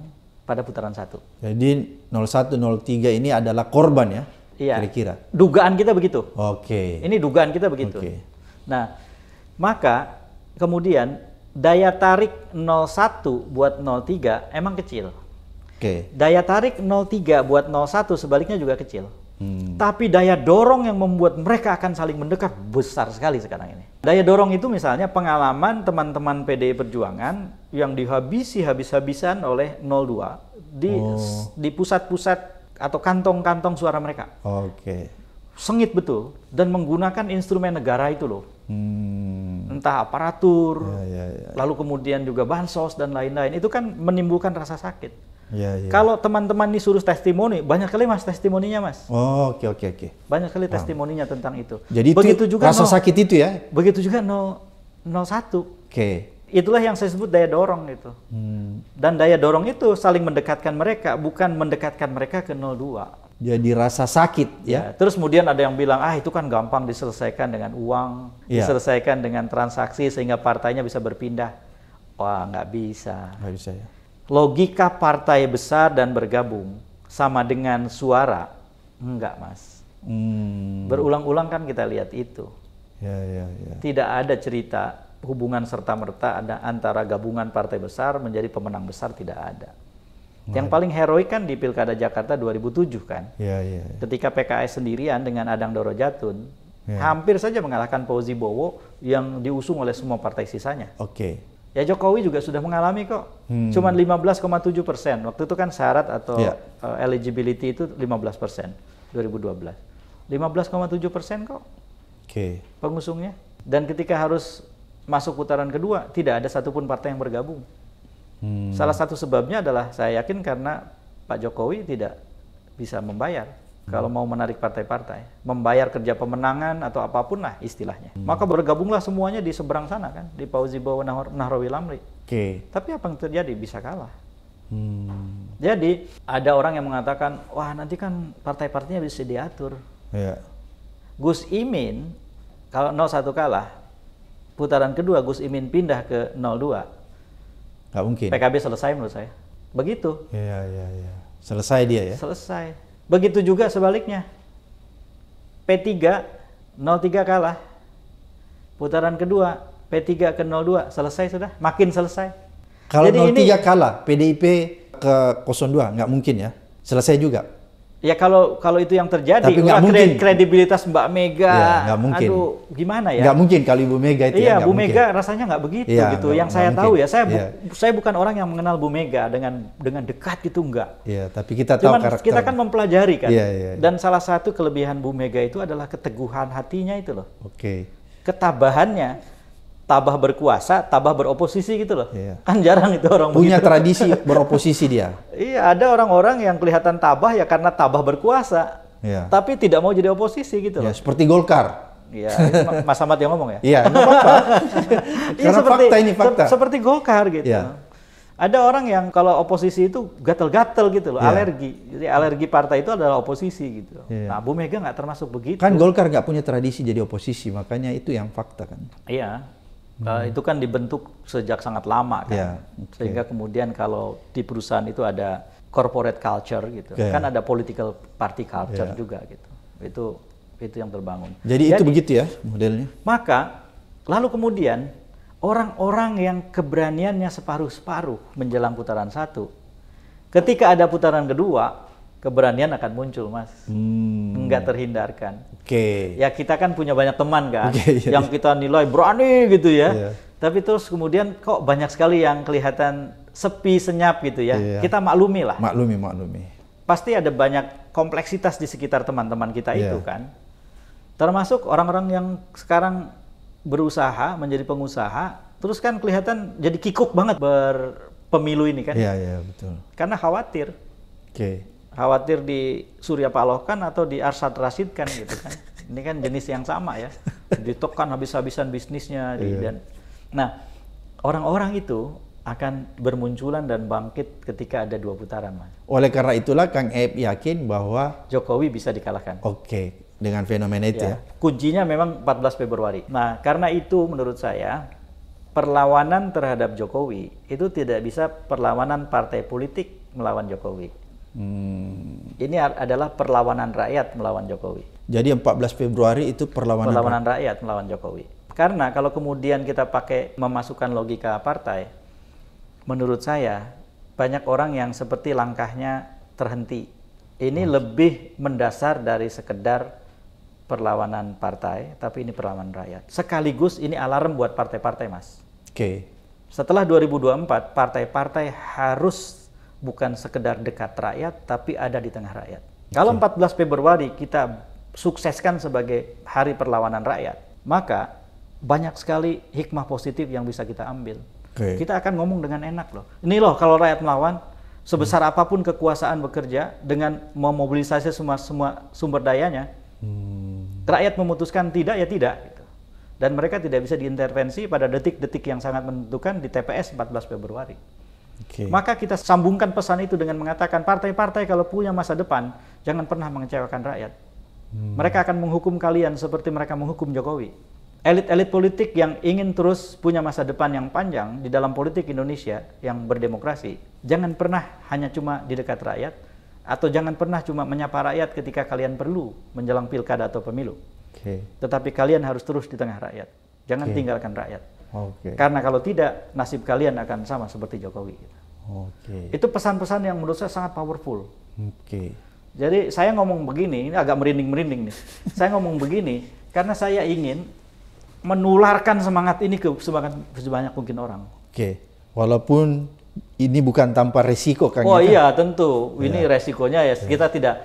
pada putaran satu. Jadi 01 03 ini adalah korban ya? Iya. Kira-kira. Dugaan kita begitu. Oke. Okay. Ini dugaan kita begitu. Okay. Nah, maka kemudian daya tarik 01 buat 03 emang kecil. Oke. Okay. Daya tarik 03 buat 01 sebaliknya juga kecil. Hmm. Tapi daya dorong yang membuat mereka akan saling mendekat besar sekali sekarang ini. Daya dorong itu misalnya pengalaman teman-teman PDI Perjuangan yang dihabisi habis-habisan oleh 02 di oh. di pusat-pusat atau kantong-kantong suara mereka. Oke. Okay. Sengit betul dan menggunakan instrumen negara itu loh. Hmm. Entah aparatur, ya, ya, ya. lalu kemudian juga bansos dan lain-lain. Itu kan menimbulkan rasa sakit. Ya, ya. Kalau teman-teman ini suruh testimoni, banyak kali mas testimoninya mas. Oh oke okay, oke okay, oke. Okay. Banyak kali wow. testimoninya tentang itu. Jadi begitu itu juga rasa no, sakit itu ya? Begitu juga no 01. Oke. Okay itulah yang saya sebut daya dorong itu. Hmm. Dan daya dorong itu saling mendekatkan mereka, bukan mendekatkan mereka ke 02. Jadi rasa sakit ya. ya. Terus kemudian ada yang bilang, ah itu kan gampang diselesaikan dengan uang, ya. diselesaikan dengan transaksi sehingga partainya bisa berpindah. Wah nggak bisa. Nggak bisa ya. Logika partai besar dan bergabung sama dengan suara, enggak mas. Hmm. Berulang-ulang kan kita lihat itu. Ya, ya, ya. Tidak ada cerita hubungan serta-merta ada antara gabungan partai besar menjadi pemenang besar tidak ada. Nah. Yang paling heroik kan di Pilkada Jakarta 2007 kan. Ya, ya, ya. Ketika PKS sendirian dengan Adang Doro Jatun, ya. hampir saja mengalahkan Fauzi Bowo yang diusung oleh semua partai sisanya. Oke. Okay. Ya Jokowi juga sudah mengalami kok. Hmm. Cuman 15,7 persen. Waktu itu kan syarat atau ya. uh, eligibility itu 15 persen. 2012. 15,7 persen kok. Oke. Okay. Pengusungnya. Dan ketika harus masuk putaran kedua tidak ada satupun partai yang bergabung. Hmm. Salah satu sebabnya adalah saya yakin karena Pak Jokowi tidak bisa membayar hmm. kalau mau menarik partai-partai, membayar kerja pemenangan atau apapun lah istilahnya. Hmm. Maka bergabunglah semuanya di seberang sana kan, di Pauzi Bowo Nahrawi Lamri. Oke. Okay. Tapi apa yang terjadi? Bisa kalah. Hmm. Jadi ada orang yang mengatakan, wah nanti kan partai-partainya bisa diatur. Yeah. Gus Imin kalau 01 kalah, putaran kedua Gus Imin pindah ke 02. Gak mungkin. PKB selesai menurut saya. Begitu. Iya, iya, iya, iya. Selesai dia ya? Selesai. Begitu juga sebaliknya. P3, 03 kalah. Putaran kedua, P3 ke 02, selesai sudah. Makin selesai. Kalau Jadi 03 ini, kalah, PDIP ke 02, nggak mungkin ya? Selesai juga? Ya kalau kalau itu yang terjadi, Tapi mungkin. kredibilitas Mbak Mega, ya, mungkin. aduh gimana ya? Gak mungkin kalau Ibu Mega itu. Ya, iya, ya, Bu Mega rasanya nggak begitu ya, gitu. Gak, yang gak saya mungkin. tahu ya, saya iya. bu, saya bukan orang yang mengenal Bu Mega dengan dengan dekat gitu enggak. Iya, tapi kita tahu Cuman karakter. Kita kan mempelajari kan. Ya, ya, ya. Dan salah satu kelebihan Bu Mega itu adalah keteguhan hatinya itu loh. Oke. Okay. Ketabahannya tabah berkuasa, tabah beroposisi gitu loh. Iya. Kan jarang itu orang punya begitu. tradisi <laughs> beroposisi dia. iya, ada orang-orang yang kelihatan tabah ya karena tabah berkuasa. Iya. Tapi tidak mau jadi oposisi gitu loh. Iya, seperti Golkar. Iya, Mas Ahmad yang ngomong ya. Iya, apa-apa. <laughs> Iya, karena seperti, fakta ini fakta. Se seperti Golkar gitu. Iya. Ada orang yang kalau oposisi itu gatel-gatel gitu loh, yeah. alergi. Jadi alergi partai itu adalah oposisi gitu. Yeah. Nah, Bu Mega nggak termasuk begitu. Kan Golkar nggak punya tradisi jadi oposisi, makanya itu yang fakta kan. Iya. Eh, hmm. Uh, itu kan dibentuk sejak sangat lama kan, yeah. okay. sehingga kemudian kalau di perusahaan itu ada corporate culture gitu, yeah. Ya. kan ada political party culture yeah. juga gitu. Itu itu yang terbangun. Jadi, Jadi itu begitu ya modelnya. Maka lalu kemudian orang-orang yang keberaniannya separuh-separuh menjelang putaran satu, ketika ada putaran kedua keberanian akan muncul mas, hmm. nggak terhindarkan. Oke. Okay. Ya kita kan punya banyak teman kan, okay, iya, yeah, yang yeah. kita nilai berani gitu ya. Yeah. Tapi terus kemudian kok banyak sekali yang kelihatan sepi senyap gitu ya. Yeah. Kita maklumi lah. Maklumi, maklumi. Pasti ada banyak kompleksitas di sekitar teman-teman kita yeah. itu kan. Termasuk orang-orang yang sekarang berusaha menjadi pengusaha, terus kan kelihatan jadi kikuk banget berpemilu ini kan. Iya, yeah, iya, betul. Karena khawatir. Oke. Okay khawatir di Surya Paloh-kan atau di Arsad Rasidkan kan gitu kan. <laughs> Ini kan jenis yang sama ya. Ditekan habis-habisan bisnisnya. Di, yeah. dan, nah, orang-orang itu akan bermunculan dan bangkit ketika ada dua putaran, Mas. Oleh karena itulah Kang Eb yakin bahwa Jokowi bisa dikalahkan. Oke, okay. dengan fenomena itu ya. ya. Kuncinya memang 14 Februari. Nah, karena itu menurut saya perlawanan terhadap Jokowi itu tidak bisa perlawanan partai politik melawan Jokowi. Hmm. Ini adalah perlawanan rakyat melawan Jokowi. Jadi 14 Februari itu perlawanan, perlawanan rakyat. melawan Jokowi. Karena kalau kemudian kita pakai memasukkan logika partai, menurut saya banyak orang yang seperti langkahnya terhenti. Ini hmm. lebih mendasar dari sekedar perlawanan partai, tapi ini perlawanan rakyat. Sekaligus ini alarm buat partai-partai, Mas. Oke. Okay. Setelah 2024, partai-partai harus bukan sekedar dekat rakyat, tapi ada di tengah rakyat. Okay. Kalau 14 Februari kita sukseskan sebagai hari perlawanan rakyat, maka banyak sekali hikmah positif yang bisa kita ambil. Okay. Kita akan ngomong dengan enak loh. Ini loh kalau rakyat melawan, sebesar hmm. apapun kekuasaan bekerja dengan memobilisasi semua semua sumber dayanya, hmm. rakyat memutuskan tidak ya tidak. Gitu. Dan mereka tidak bisa diintervensi pada detik-detik yang sangat menentukan di TPS 14 Februari. Okay. Maka kita sambungkan pesan itu dengan mengatakan partai-partai kalau punya masa depan jangan pernah mengecewakan rakyat. Hmm. Mereka akan menghukum kalian seperti mereka menghukum Jokowi. Elit-elit politik yang ingin terus punya masa depan yang panjang di dalam politik Indonesia yang berdemokrasi, jangan pernah hanya cuma di dekat rakyat atau jangan pernah cuma menyapa rakyat ketika kalian perlu menjelang pilkada atau pemilu. Okay. Tetapi kalian harus terus di tengah rakyat. Jangan okay. tinggalkan rakyat. Okay. Karena kalau tidak, nasib kalian akan sama seperti Jokowi. Okay. Itu pesan-pesan yang menurut saya sangat powerful. Okay. Jadi saya ngomong begini, ini agak merinding-merinding nih. saya ngomong begini karena saya ingin menularkan semangat ini ke sebanyak, mungkin orang. Oke, okay. walaupun ini bukan tanpa resiko kan? Oh iya tentu, ini ya. resikonya ya, ya kita tidak,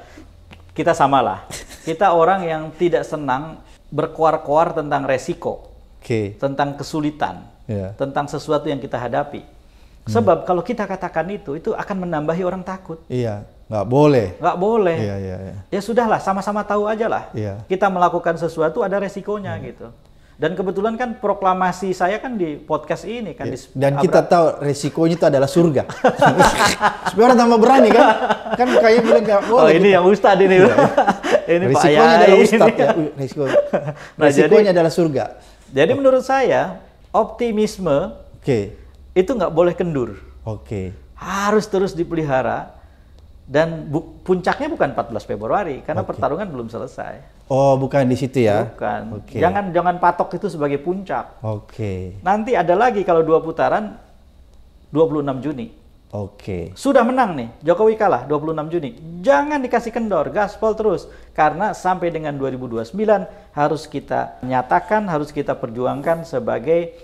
kita samalah. kita orang yang tidak senang berkoar-koar tentang resiko okay. tentang kesulitan, yeah. tentang sesuatu yang kita hadapi. Sebab hmm. kalau kita katakan itu, itu akan menambahi orang takut. Iya, nggak boleh. Nggak boleh. Iya, iya, iya. Ya sudahlah, sama-sama tahu aja lah. Iya. Kita melakukan sesuatu ada resikonya hmm. gitu. Dan kebetulan kan proklamasi saya kan di podcast ini kan. Iya. Di Dan kita tahu resikonya itu adalah surga. <laughs> Supaya orang tambah berani kan. Kan kayaknya bilang nggak oh, boleh. Oh ini gitu. yang Ustadz ini. Iya, iya. <laughs> ini resikonya Pak adalah Ustadz ya. <laughs> Nah, resikonya jadi, adalah surga. Jadi menurut saya optimisme okay. itu nggak boleh kendur. Oke. Okay. Harus terus dipelihara dan bu puncaknya bukan 14 Februari karena okay. pertarungan belum selesai. Oh, bukan di situ ya? Bukan. Okay. Jangan jangan patok itu sebagai puncak. Oke. Okay. Nanti ada lagi kalau dua putaran 26 Juni. Oke. Okay. Sudah menang nih, Jokowi kalah 26 Juni. Jangan dikasih kendor, gaspol terus. Karena sampai dengan 2029 harus kita nyatakan, harus kita perjuangkan sebagai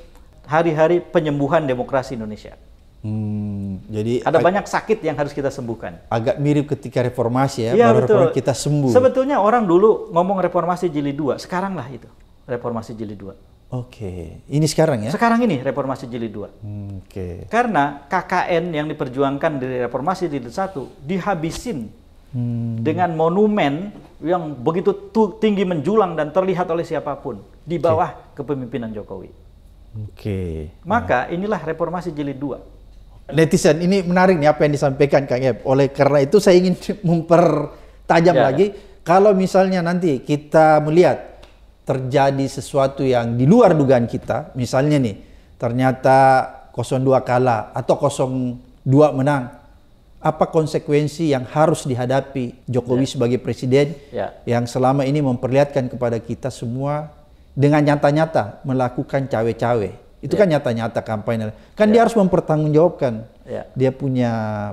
hari-hari penyembuhan demokrasi Indonesia. Hmm, jadi ada banyak sakit yang harus kita sembuhkan. Agak mirip ketika reformasi ya, ya baru betul. kita sembuh. Sebetulnya orang dulu ngomong reformasi jilid 2, sekarang lah itu reformasi jilid 2. Oke, ini sekarang ya? Sekarang ini reformasi jilid 2. Oke. Karena KKN yang diperjuangkan dari reformasi jilid 1 dihabisin hmm. dengan monumen yang begitu tinggi menjulang dan terlihat oleh siapapun di bawah okay. kepemimpinan Jokowi. Oke. Okay. Maka inilah reformasi jilid 2. Netizen, ini menarik nih apa yang disampaikan Kang Eb. Oleh karena itu saya ingin <laughs> mempertajam ya. lagi kalau misalnya nanti kita melihat terjadi sesuatu yang di luar dugaan kita, misalnya nih, ternyata 02 kalah atau 02 menang, apa konsekuensi yang harus dihadapi Jokowi yeah. sebagai presiden yeah. yang selama ini memperlihatkan kepada kita semua dengan nyata-nyata melakukan cawe-cawe. Itu yeah. kan nyata-nyata kampanye. Kan yeah. dia harus mempertanggungjawabkan yeah. dia punya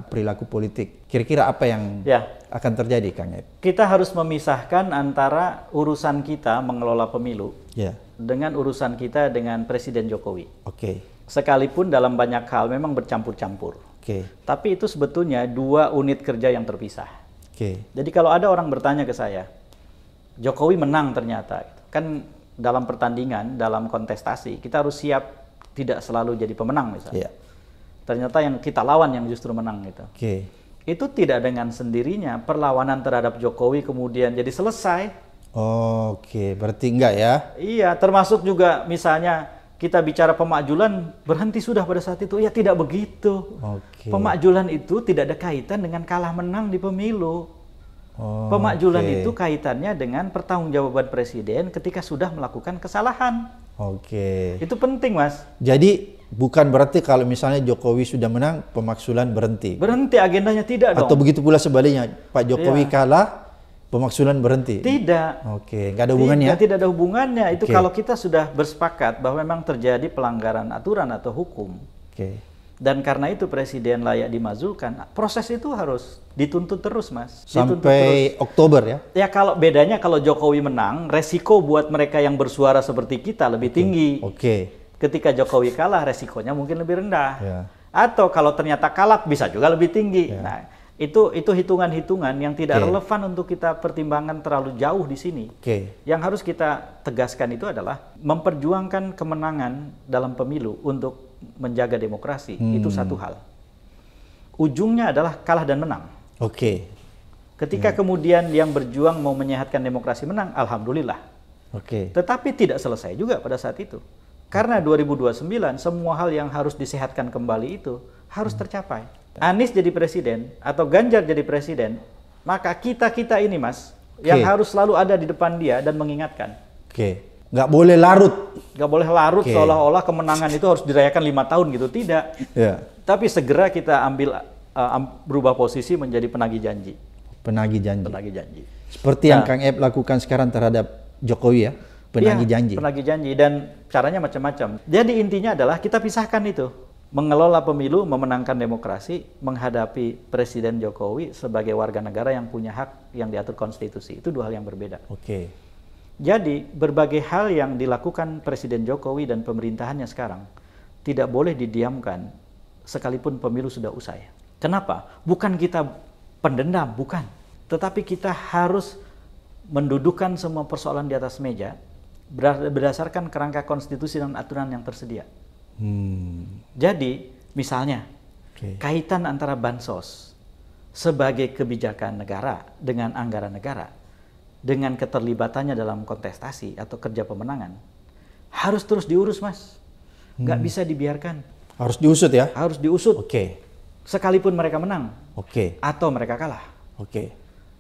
perilaku politik. Kira-kira apa yang ya. akan terjadi, Kang Ed? Kita harus memisahkan antara urusan kita mengelola pemilu ya. dengan urusan kita dengan Presiden Jokowi. Oke. Okay. Sekalipun dalam banyak hal memang bercampur-campur. Oke. Okay. Tapi itu sebetulnya dua unit kerja yang terpisah. Oke. Okay. Jadi kalau ada orang bertanya ke saya, Jokowi menang ternyata, gitu. kan dalam pertandingan, dalam kontestasi kita harus siap tidak selalu jadi pemenang misalnya. Ya. Ternyata yang kita lawan yang justru menang gitu. Oke. Okay itu tidak dengan sendirinya perlawanan terhadap Jokowi kemudian jadi selesai. Oke, berarti enggak ya? Iya, termasuk juga misalnya kita bicara pemakjulan berhenti sudah pada saat itu. Ya tidak begitu. Oke. Pemakjulan itu tidak ada kaitan dengan kalah menang di pemilu. Oh, pemakjulan oke. itu kaitannya dengan pertanggungjawaban presiden ketika sudah melakukan kesalahan. Oke. Itu penting, Mas. Jadi Bukan berarti kalau misalnya Jokowi sudah menang, pemaksulan berhenti. Berhenti agendanya tidak dong. Atau begitu pula sebaliknya, Pak Jokowi ya. kalah, pemaksulan berhenti. Tidak. Oke, nggak ada hubungannya. Tidak, tidak ada hubungannya. Itu okay. kalau kita sudah bersepakat bahwa memang terjadi pelanggaran aturan atau hukum. Oke. Dan karena itu presiden layak dimazulkan, proses itu harus dituntut terus, Mas. Sampai terus. Oktober ya? Ya kalau bedanya kalau Jokowi menang, resiko buat mereka yang bersuara seperti kita lebih okay. tinggi. Oke ketika Jokowi kalah resikonya mungkin lebih rendah. Yeah. Atau kalau ternyata kalah bisa juga lebih tinggi. Yeah. Nah, itu itu hitungan-hitungan yang tidak okay. relevan untuk kita pertimbangkan terlalu jauh di sini. Okay. Yang harus kita tegaskan itu adalah memperjuangkan kemenangan dalam pemilu untuk menjaga demokrasi hmm. itu satu hal. Ujungnya adalah kalah dan menang. Oke. Okay. Ketika hmm. kemudian yang berjuang mau menyehatkan demokrasi menang, alhamdulillah. Oke. Okay. Tetapi tidak selesai juga pada saat itu. Karena 2029 semua hal yang harus disehatkan kembali itu harus hmm. tercapai. Anies jadi presiden atau Ganjar jadi presiden, maka kita-kita ini Mas okay. yang harus selalu ada di depan dia dan mengingatkan. Oke. Okay. Nggak boleh larut. Gak boleh larut okay. seolah-olah kemenangan itu harus dirayakan lima tahun gitu. Tidak. Yeah. Tapi segera kita ambil uh, berubah posisi menjadi penagih janji. Penagih janji. Penagih janji. Seperti nah, yang Kang Eb lakukan sekarang terhadap Jokowi ya penagih ya, janji. Penagih janji dan caranya macam-macam. Jadi intinya adalah kita pisahkan itu. Mengelola pemilu, memenangkan demokrasi, menghadapi Presiden Jokowi sebagai warga negara yang punya hak yang diatur konstitusi. Itu dua hal yang berbeda. Oke. Jadi berbagai hal yang dilakukan Presiden Jokowi dan pemerintahannya sekarang tidak boleh didiamkan sekalipun pemilu sudah usai. Kenapa? Bukan kita pendendam, bukan. Tetapi kita harus mendudukan semua persoalan di atas meja berdasarkan kerangka konstitusi dan aturan yang tersedia. Hmm. Jadi, misalnya okay. kaitan antara bansos sebagai kebijakan negara dengan anggaran negara dengan keterlibatannya dalam kontestasi atau kerja pemenangan harus terus diurus, Mas. Nggak hmm. bisa dibiarkan. Harus diusut ya? Harus diusut. Oke. Okay. Sekalipun mereka menang. Oke. Okay. Atau mereka kalah. Oke. Okay.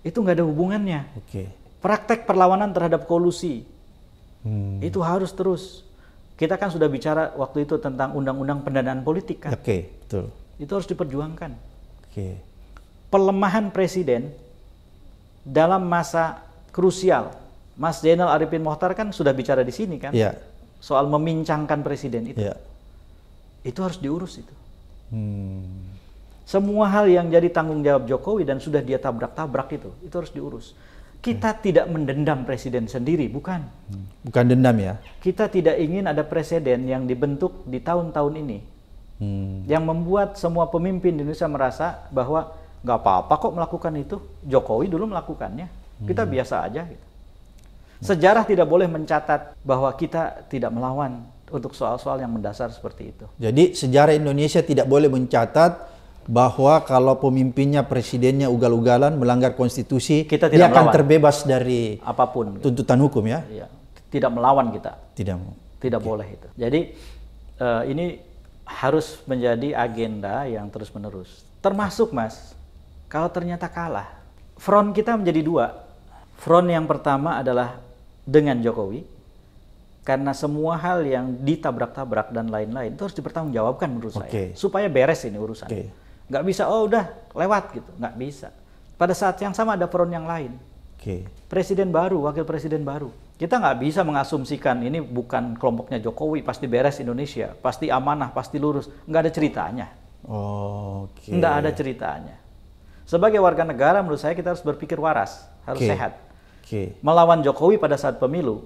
Itu nggak ada hubungannya. Oke. Okay. Praktek perlawanan terhadap kolusi Hmm. Itu harus terus. Kita kan sudah bicara waktu itu tentang undang-undang pendanaan politik kan. Oke, okay, betul. Itu harus diperjuangkan. Oke. Okay. Pelemahan presiden dalam masa krusial. Mas Zainal Arifin Mohtar kan sudah bicara di sini kan. Yeah. Soal memincangkan presiden itu. Yeah. Itu harus diurus itu. Hmm. Semua hal yang jadi tanggung jawab Jokowi dan sudah dia tabrak-tabrak itu, itu harus diurus. Kita hmm. tidak mendendam presiden sendiri, bukan. Hmm. Bukan dendam ya. Kita tidak ingin ada presiden yang dibentuk di tahun-tahun ini. Hmm. Yang membuat semua pemimpin di Indonesia merasa bahwa nggak apa-apa kok melakukan itu. Jokowi dulu melakukannya. Kita hmm. biasa aja. Gitu. Sejarah tidak boleh mencatat bahwa kita tidak melawan untuk soal-soal yang mendasar seperti itu. Jadi sejarah Indonesia tidak boleh mencatat bahwa kalau pemimpinnya presidennya ugal-ugalan melanggar konstitusi kita tidak dia akan terbebas dari apapun tuntutan gitu. hukum ya. iya. tidak melawan kita tidak tidak okay. boleh itu jadi uh, ini harus menjadi agenda yang terus menerus termasuk mas kalau ternyata kalah front kita menjadi dua front yang pertama adalah dengan Jokowi karena semua hal yang ditabrak-tabrak dan lain-lain itu harus dipertanggungjawabkan menurut okay. saya supaya beres ini urusan. Okay. Nggak bisa, oh udah lewat gitu. Nggak bisa. Pada saat yang sama ada peron yang lain. Okay. Presiden baru, wakil presiden baru. Kita nggak bisa mengasumsikan ini bukan kelompoknya Jokowi, pasti beres Indonesia, pasti amanah, pasti lurus. Nggak ada ceritanya. okay. Nggak ada ceritanya. Sebagai warga negara menurut saya kita harus berpikir waras, harus okay. sehat. Okay. Melawan Jokowi pada saat pemilu,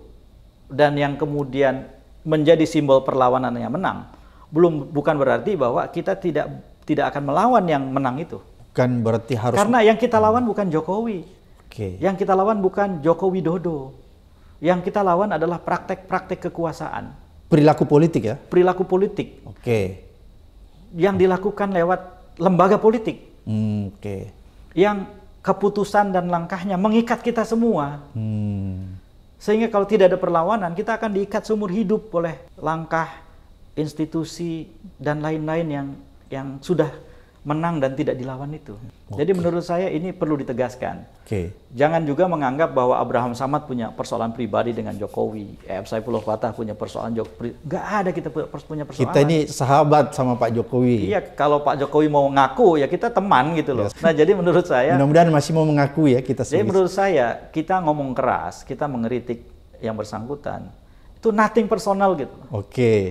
dan yang kemudian menjadi simbol perlawanannya menang, belum bukan berarti bahwa kita tidak tidak akan melawan yang menang itu. Bukan berarti harus Karena yang kita lawan bukan Jokowi. Okay. Yang kita lawan bukan Jokowi Dodo. Yang kita lawan adalah praktek-praktek kekuasaan. Perilaku politik ya? Perilaku politik. Oke. Okay. Yang dilakukan lewat lembaga politik. Hmm, Oke. Okay. Yang keputusan dan langkahnya mengikat kita semua. Hmm. Sehingga kalau tidak ada perlawanan, kita akan diikat seumur hidup oleh langkah, institusi, dan lain-lain yang yang sudah menang dan tidak dilawan itu. Okay. Jadi menurut saya ini perlu ditegaskan. Okay. Jangan juga menganggap bahwa Abraham Samad punya persoalan pribadi dengan Jokowi, eh, Saifullah Fatah punya persoalan Jokowi. Gak ada kita punya persoalan. Kita ini sahabat sama Pak Jokowi. Iya, kalau Pak Jokowi mau ngaku ya kita teman gitu loh. Yes. Nah jadi menurut saya. Mudah-mudahan masih mau mengaku ya kita. Jadi menurut saya kita ngomong keras, kita mengeritik yang bersangkutan itu nothing personal gitu. Oke. Okay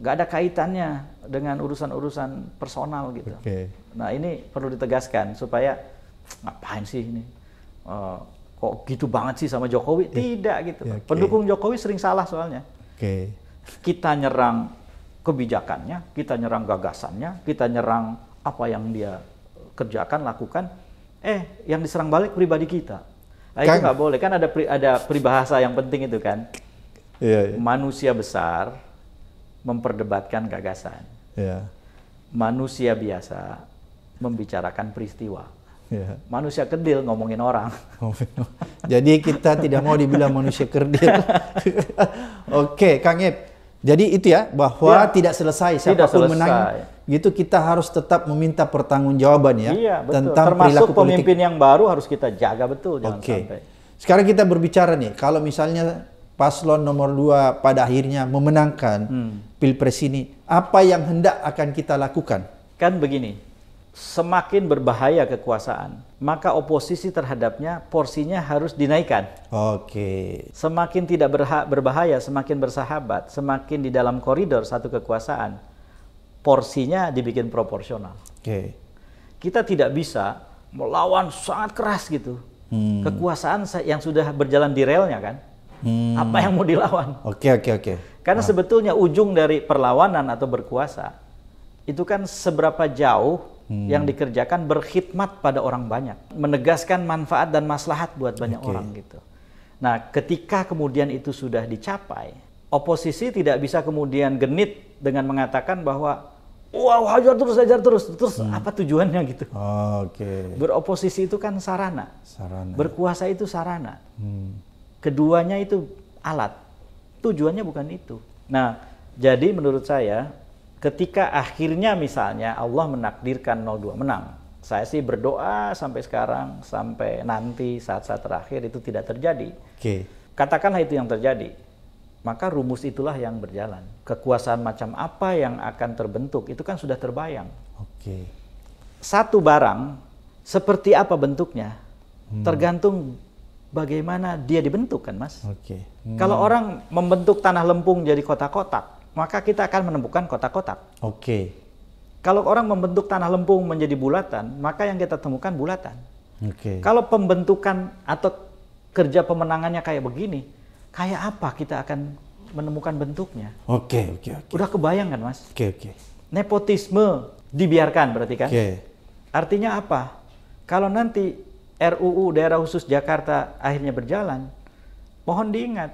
nggak ada kaitannya dengan urusan-urusan personal gitu. Okay. Nah ini perlu ditegaskan supaya ngapain sih ini uh, kok gitu banget sih sama Jokowi? Iya. Tidak gitu. Iya, okay. Pendukung Jokowi sering salah soalnya. Okay. Kita nyerang kebijakannya, kita nyerang gagasannya, kita nyerang apa yang dia kerjakan, lakukan. Eh yang diserang balik pribadi kita. Nah, kan. itu nggak boleh kan ada pri, ada peribahasa yang penting itu kan. Yeah, yeah. Manusia besar memperdebatkan gagasan. Yeah. Manusia biasa membicarakan peristiwa. Yeah. Manusia kerdil ngomongin orang. <laughs> jadi kita tidak mau dibilang manusia kerdil. <laughs> Oke, okay, Kang Ip. Jadi itu ya bahwa ya, tidak selesai siapapun tidak selesai. menang. Gitu kita harus tetap meminta pertanggungjawaban ya iya, betul. tentang Termasuk perilaku pemimpin politik. yang baru harus kita jaga betul Oke. okay. Sekarang kita berbicara nih kalau misalnya paslon nomor dua pada akhirnya memenangkan hmm. pilpres ini, apa yang hendak akan kita lakukan? Kan begini, semakin berbahaya kekuasaan, maka oposisi terhadapnya porsinya harus dinaikkan. Oke. Okay. Semakin tidak berbahaya, semakin bersahabat, semakin di dalam koridor satu kekuasaan, porsinya dibikin proporsional. Oke. Okay. Kita tidak bisa melawan sangat keras gitu. Hmm. Kekuasaan yang sudah berjalan di relnya kan Hmm. Apa yang mau dilawan? Oke, okay, oke, okay, oke. Okay. Karena ah. sebetulnya ujung dari perlawanan atau berkuasa itu kan seberapa jauh hmm. yang dikerjakan berkhidmat pada orang banyak, menegaskan manfaat dan maslahat buat banyak okay. orang gitu. Nah, ketika kemudian itu sudah dicapai, oposisi tidak bisa kemudian genit dengan mengatakan bahwa wow hajar terus hajar terus terus hmm. apa tujuannya gitu oh, oke okay. beroposisi itu kan sarana sarana berkuasa itu sarana hmm keduanya itu alat. Tujuannya bukan itu. Nah, jadi menurut saya ketika akhirnya misalnya Allah menakdirkan 02 menang. Saya sih berdoa sampai sekarang, sampai nanti saat-saat terakhir itu tidak terjadi. Oke. Katakanlah itu yang terjadi. Maka rumus itulah yang berjalan. Kekuasaan macam apa yang akan terbentuk itu kan sudah terbayang. Oke. Satu barang seperti apa bentuknya hmm. tergantung bagaimana dia dibentuk kan mas. Oke. Okay. Hmm. Kalau orang membentuk tanah lempung jadi kotak-kotak, maka kita akan menemukan kotak-kotak. Oke. Okay. Kalau orang membentuk tanah lempung menjadi bulatan, maka yang kita temukan bulatan. Oke. Okay. Kalau pembentukan atau kerja pemenangannya kayak begini, kayak apa kita akan menemukan bentuknya? Oke, okay, oke, okay, oke. Okay. Udah kebayang kan, Mas? Oke, okay, oke. Okay. Nepotisme dibiarkan berarti kan? Oke. Okay. Artinya apa? Kalau nanti RUU Daerah Khusus Jakarta akhirnya berjalan, mohon diingat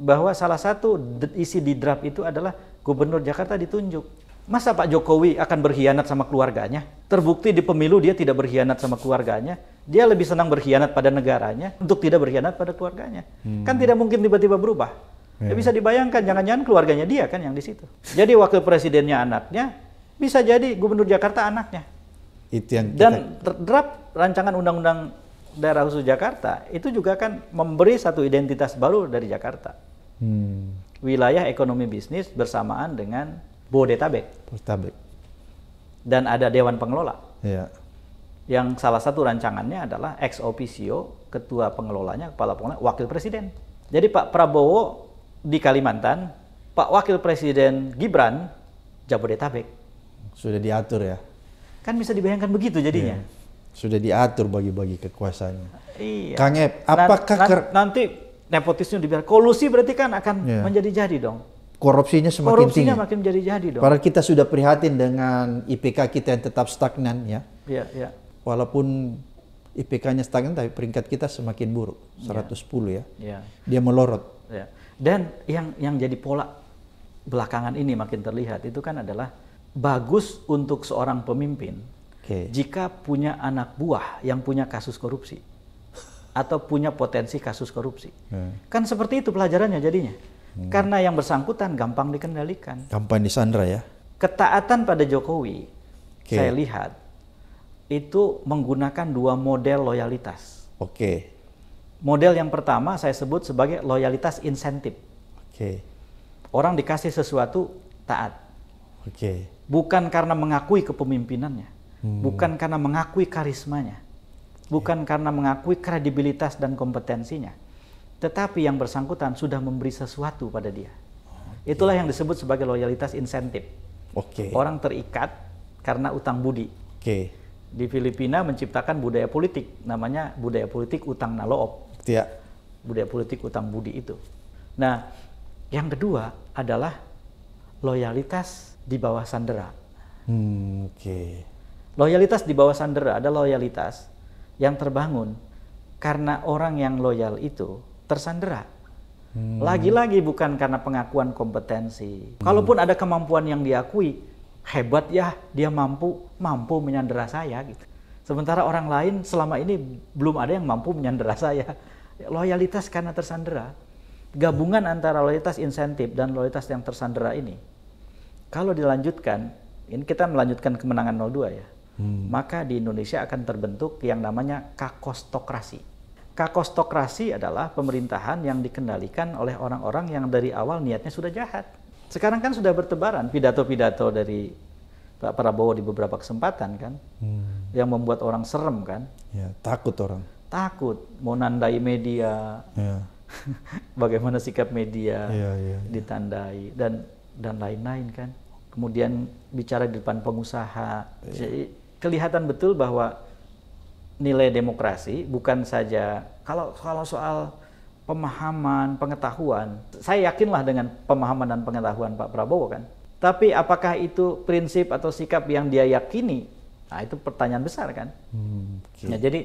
bahwa salah satu isi di draft itu adalah Gubernur Jakarta ditunjuk. Masa Pak Jokowi akan berkhianat sama keluarganya? Terbukti di pemilu dia tidak berkhianat sama keluarganya. Dia lebih senang berkhianat pada negaranya untuk tidak berkhianat pada keluarganya. Hmm. Kan tidak mungkin tiba-tiba berubah. Ya. ya bisa dibayangkan, jangan-jangan keluarganya dia kan yang di situ. Jadi wakil presidennya anaknya, bisa jadi gubernur Jakarta anaknya. Itu yang kita... Dan draft rancangan undang-undang daerah khusus Jakarta itu juga kan memberi satu identitas baru dari Jakarta. Hmm. Wilayah ekonomi bisnis bersamaan dengan Bodetabek. Bodetabek. Dan ada dewan pengelola. Ya. Yang salah satu rancangannya adalah ex officio ketua pengelolanya, kepala pengelola, wakil presiden. Jadi Pak Prabowo di Kalimantan, Pak Wakil Presiden Gibran Jabodetabek. Sudah diatur ya? Kan bisa dibayangkan begitu jadinya. iya. Sudah diatur bagi-bagi kekuasaannya. Iya. Kang Ep, apakah na na nanti nepotisme dibiarkan kolusi berarti kan akan iya. menjadi-jadi dong. Korupsinya semakin Korupsinya tinggi. makin menjadi-jadi dong. Padahal kita sudah prihatin dengan IPK kita yang tetap stagnan ya. Iya, iya. Walaupun IPK-nya stagnan tapi peringkat kita semakin buruk, 110 iya. yeah. ya. Iya. Dia melorot. Yeah. Dan yang yang jadi pola belakangan ini makin terlihat itu kan adalah bagus untuk seorang pemimpin okay. jika punya anak buah yang punya kasus korupsi atau punya potensi kasus korupsi. Hmm. Kan seperti itu pelajarannya jadinya. Hmm. Karena yang bersangkutan gampang dikendalikan. Gampang disandra ya. Ketaatan pada Jokowi okay. saya lihat itu menggunakan dua model loyalitas. Oke. Okay. Model yang pertama saya sebut sebagai loyalitas insentif. Oke. Okay. Orang dikasih sesuatu taat. Oke. Okay bukan karena mengakui kepemimpinannya, hmm. bukan karena mengakui karismanya, bukan yeah. karena mengakui kredibilitas dan kompetensinya, tetapi yang bersangkutan sudah memberi sesuatu pada dia. Okay. Itulah yang disebut sebagai loyalitas insentif. Okay. Orang terikat karena utang budi. Okay. Di Filipina menciptakan budaya politik, namanya budaya politik utang naloob. Yeah. Budaya politik utang budi itu. Nah, yang kedua adalah loyalitas di bawah sandera. Hmm, Oke. Okay. Loyalitas di bawah sandera ada loyalitas yang terbangun karena orang yang loyal itu tersandera. lagi hmm. Lagi-lagi bukan karena pengakuan kompetensi. Hmm. Kalaupun ada kemampuan yang diakui, hebat ya dia mampu mampu menyandera saya gitu. Sementara orang lain selama ini belum ada yang mampu menyandera saya. Loyalitas karena tersandera. Gabungan hmm. antara loyalitas insentif dan loyalitas yang tersandera ini kalau dilanjutkan, ini kita melanjutkan kemenangan 02 ya. Hmm. Maka di Indonesia akan terbentuk yang namanya kakostokrasi. Kakostokrasi adalah pemerintahan yang dikendalikan oleh orang-orang yang dari awal niatnya sudah jahat. Sekarang kan sudah bertebaran pidato-pidato dari Pak Prabowo di beberapa kesempatan kan, hmm. yang membuat orang serem kan. Ya, takut orang. Takut, mau nandai media, ya. <laughs> bagaimana sikap media ya, ya, ya. ditandai dan dan lain-lain kan kemudian bicara di depan pengusaha. Iya. Jadi kelihatan betul bahwa nilai demokrasi bukan saja kalau kalau soal pemahaman, pengetahuan, saya yakinlah dengan pemahaman dan pengetahuan Pak Prabowo kan. Tapi apakah itu prinsip atau sikap yang dia yakini? Nah, itu pertanyaan besar kan. Hmm, okay. Nah, ya, jadi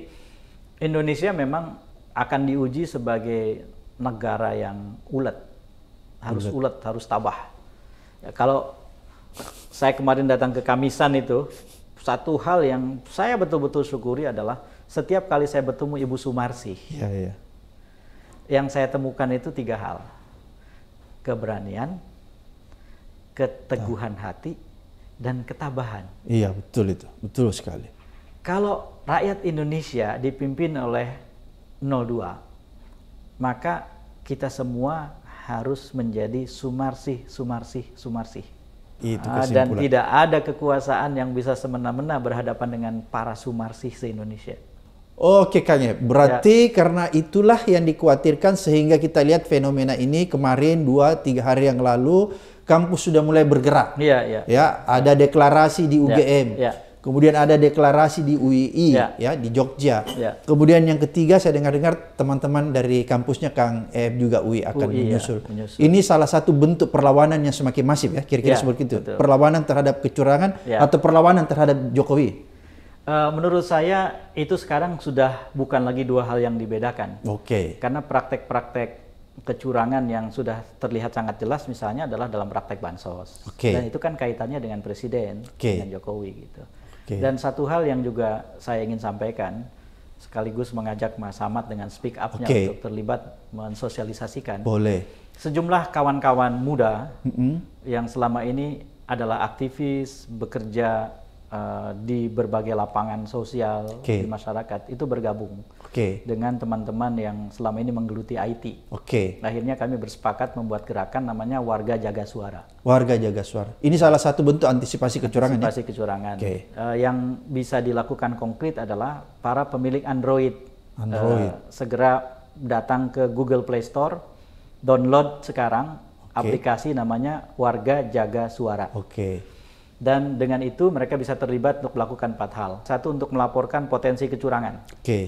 Indonesia memang akan diuji sebagai negara yang ulet. Harus ulet, ulet harus tabah. Ya, kalau saya kemarin datang ke Kamisan itu, satu hal yang saya betul-betul syukuri adalah setiap kali saya bertemu Ibu Sumarsi, ya, ya. yang saya temukan itu tiga hal: keberanian, keteguhan nah. hati, dan ketabahan. Iya betul itu, betul sekali. Kalau rakyat Indonesia dipimpin oleh 02, maka kita semua harus menjadi Sumarsi, Sumarsi, Sumarsi. Itu ah, kesimpulan. Dan tidak ada kekuasaan yang bisa semena-mena berhadapan dengan para sumarsih se-Indonesia. Oke Kang ya. berarti ya. karena itulah yang dikhawatirkan sehingga kita lihat fenomena ini kemarin 2-3 hari yang lalu kampus sudah mulai bergerak. Iya, iya. Ya, ada deklarasi di UGM. Ya, ya. Kemudian ada deklarasi di UII ya, ya di Jogja. Ya. Kemudian yang ketiga saya dengar-dengar teman-teman dari kampusnya Kang EF juga UI akan UI, ya, menyusul. Ya, menyusul. Ini salah satu bentuk perlawanan yang semakin masif ya, kira-kira ya, seperti itu. Betul. Perlawanan terhadap kecurangan ya. atau perlawanan terhadap Jokowi. Uh, menurut saya itu sekarang sudah bukan lagi dua hal yang dibedakan. Oke. Okay. Karena praktek-praktek kecurangan yang sudah terlihat sangat jelas misalnya adalah dalam praktek bansos. Okay. Dan itu kan kaitannya dengan presiden, okay. dengan Jokowi gitu. Okay. Dan satu hal yang juga saya ingin sampaikan, sekaligus mengajak Mas Ahmad dengan speak up-nya okay. untuk terlibat mensosialisasikan. Boleh. Sejumlah kawan-kawan muda mm -hmm. yang selama ini adalah aktivis, bekerja uh, di berbagai lapangan sosial okay. di masyarakat, itu bergabung okay. dengan teman-teman yang selama ini menggeluti IT. Oke. Okay. Akhirnya kami bersepakat membuat gerakan namanya Warga Jaga Suara. Warga Jaga Suara. Ini salah satu bentuk antisipasi kecurangan. Ya? Antisipasi ya? kecurangan. Okay. Uh, eh, yang bisa dilakukan konkret adalah para pemilik Android, Android. Uh, segera datang ke Google Play Store, download sekarang okay. aplikasi namanya Warga Jaga Suara. Oke. Okay dan dengan itu mereka bisa terlibat untuk melakukan empat hal. Satu untuk melaporkan potensi kecurangan. Oke. Okay.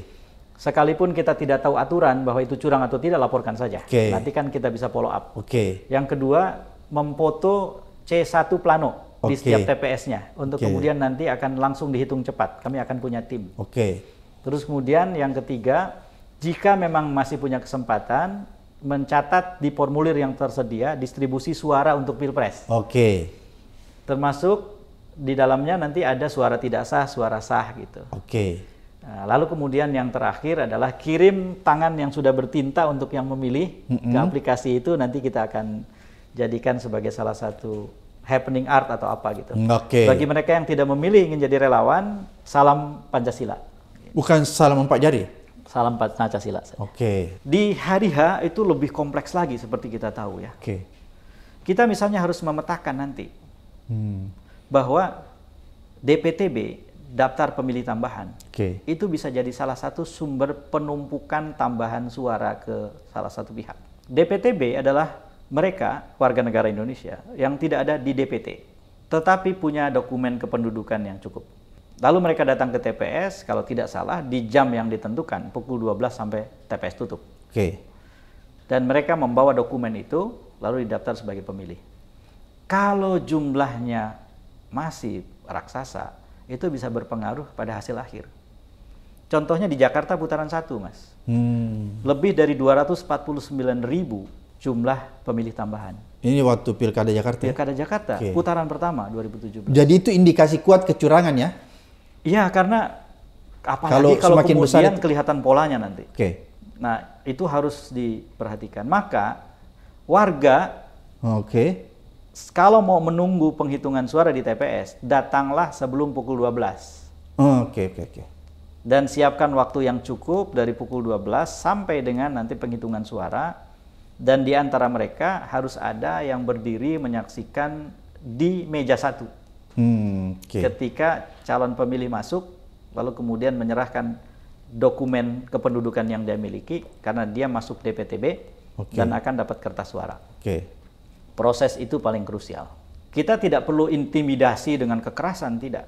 Sekalipun kita tidak tahu aturan bahwa itu curang atau tidak, laporkan saja. Okay. Nanti kan kita bisa follow up. Oke. Okay. Yang kedua, memfoto C1 plano okay. di setiap TPS-nya untuk okay. kemudian nanti akan langsung dihitung cepat. Kami akan punya tim. Oke. Okay. Terus kemudian yang ketiga, jika memang masih punya kesempatan, mencatat di formulir yang tersedia distribusi suara untuk pilpres. Oke. Okay. Termasuk di dalamnya nanti ada suara tidak sah, suara sah gitu. Oke. Okay. Nah, lalu kemudian yang terakhir adalah kirim tangan yang sudah bertinta untuk yang memilih mm -hmm. ke aplikasi itu nanti kita akan jadikan sebagai salah satu happening art atau apa gitu. Okay. Bagi mereka yang tidak memilih ingin jadi relawan, salam Pancasila. Bukan salam empat jari. Salam Pancasila. Oke. Okay. Di hari H itu lebih kompleks lagi seperti kita tahu ya. Oke. Okay. Kita misalnya harus memetakan nanti hmm. bahwa DPTB daftar pemilih tambahan okay. itu bisa jadi salah satu sumber penumpukan tambahan suara ke salah satu pihak. DPTB adalah mereka warga negara Indonesia yang tidak ada di DPT tetapi punya dokumen kependudukan yang cukup. Lalu mereka datang ke TPS kalau tidak salah di jam yang ditentukan pukul 12 sampai TPS tutup. Oke. Dan mereka membawa dokumen itu lalu didaftar sebagai pemilih. Kalau jumlahnya masih raksasa, itu bisa berpengaruh pada hasil akhir. Contohnya di Jakarta putaran satu, Mas. Hmm. Lebih dari 249 ribu jumlah pemilih tambahan. Ini waktu Pilkada Jakarta? Ya? Pilkada Jakarta, okay. putaran pertama 2017. Jadi itu indikasi kuat kecurangan ya? Iya, karena apalagi kalau, kalau semakin kemudian besar kelihatan polanya nanti. Oke. Okay. Nah, itu harus diperhatikan. Maka warga Oke. Okay kalau mau menunggu penghitungan suara di TPS, datanglah sebelum pukul 12. Oke, oke, oke. Dan siapkan waktu yang cukup dari pukul 12 sampai dengan nanti penghitungan suara. Dan di antara mereka harus ada yang berdiri menyaksikan di meja satu. Hmm, okay. Ketika calon pemilih masuk, lalu kemudian menyerahkan dokumen kependudukan yang dia miliki, karena dia masuk DPTB okay. dan akan dapat kertas suara. Oke. Okay. Proses itu paling krusial. Kita tidak perlu intimidasi dengan kekerasan, tidak.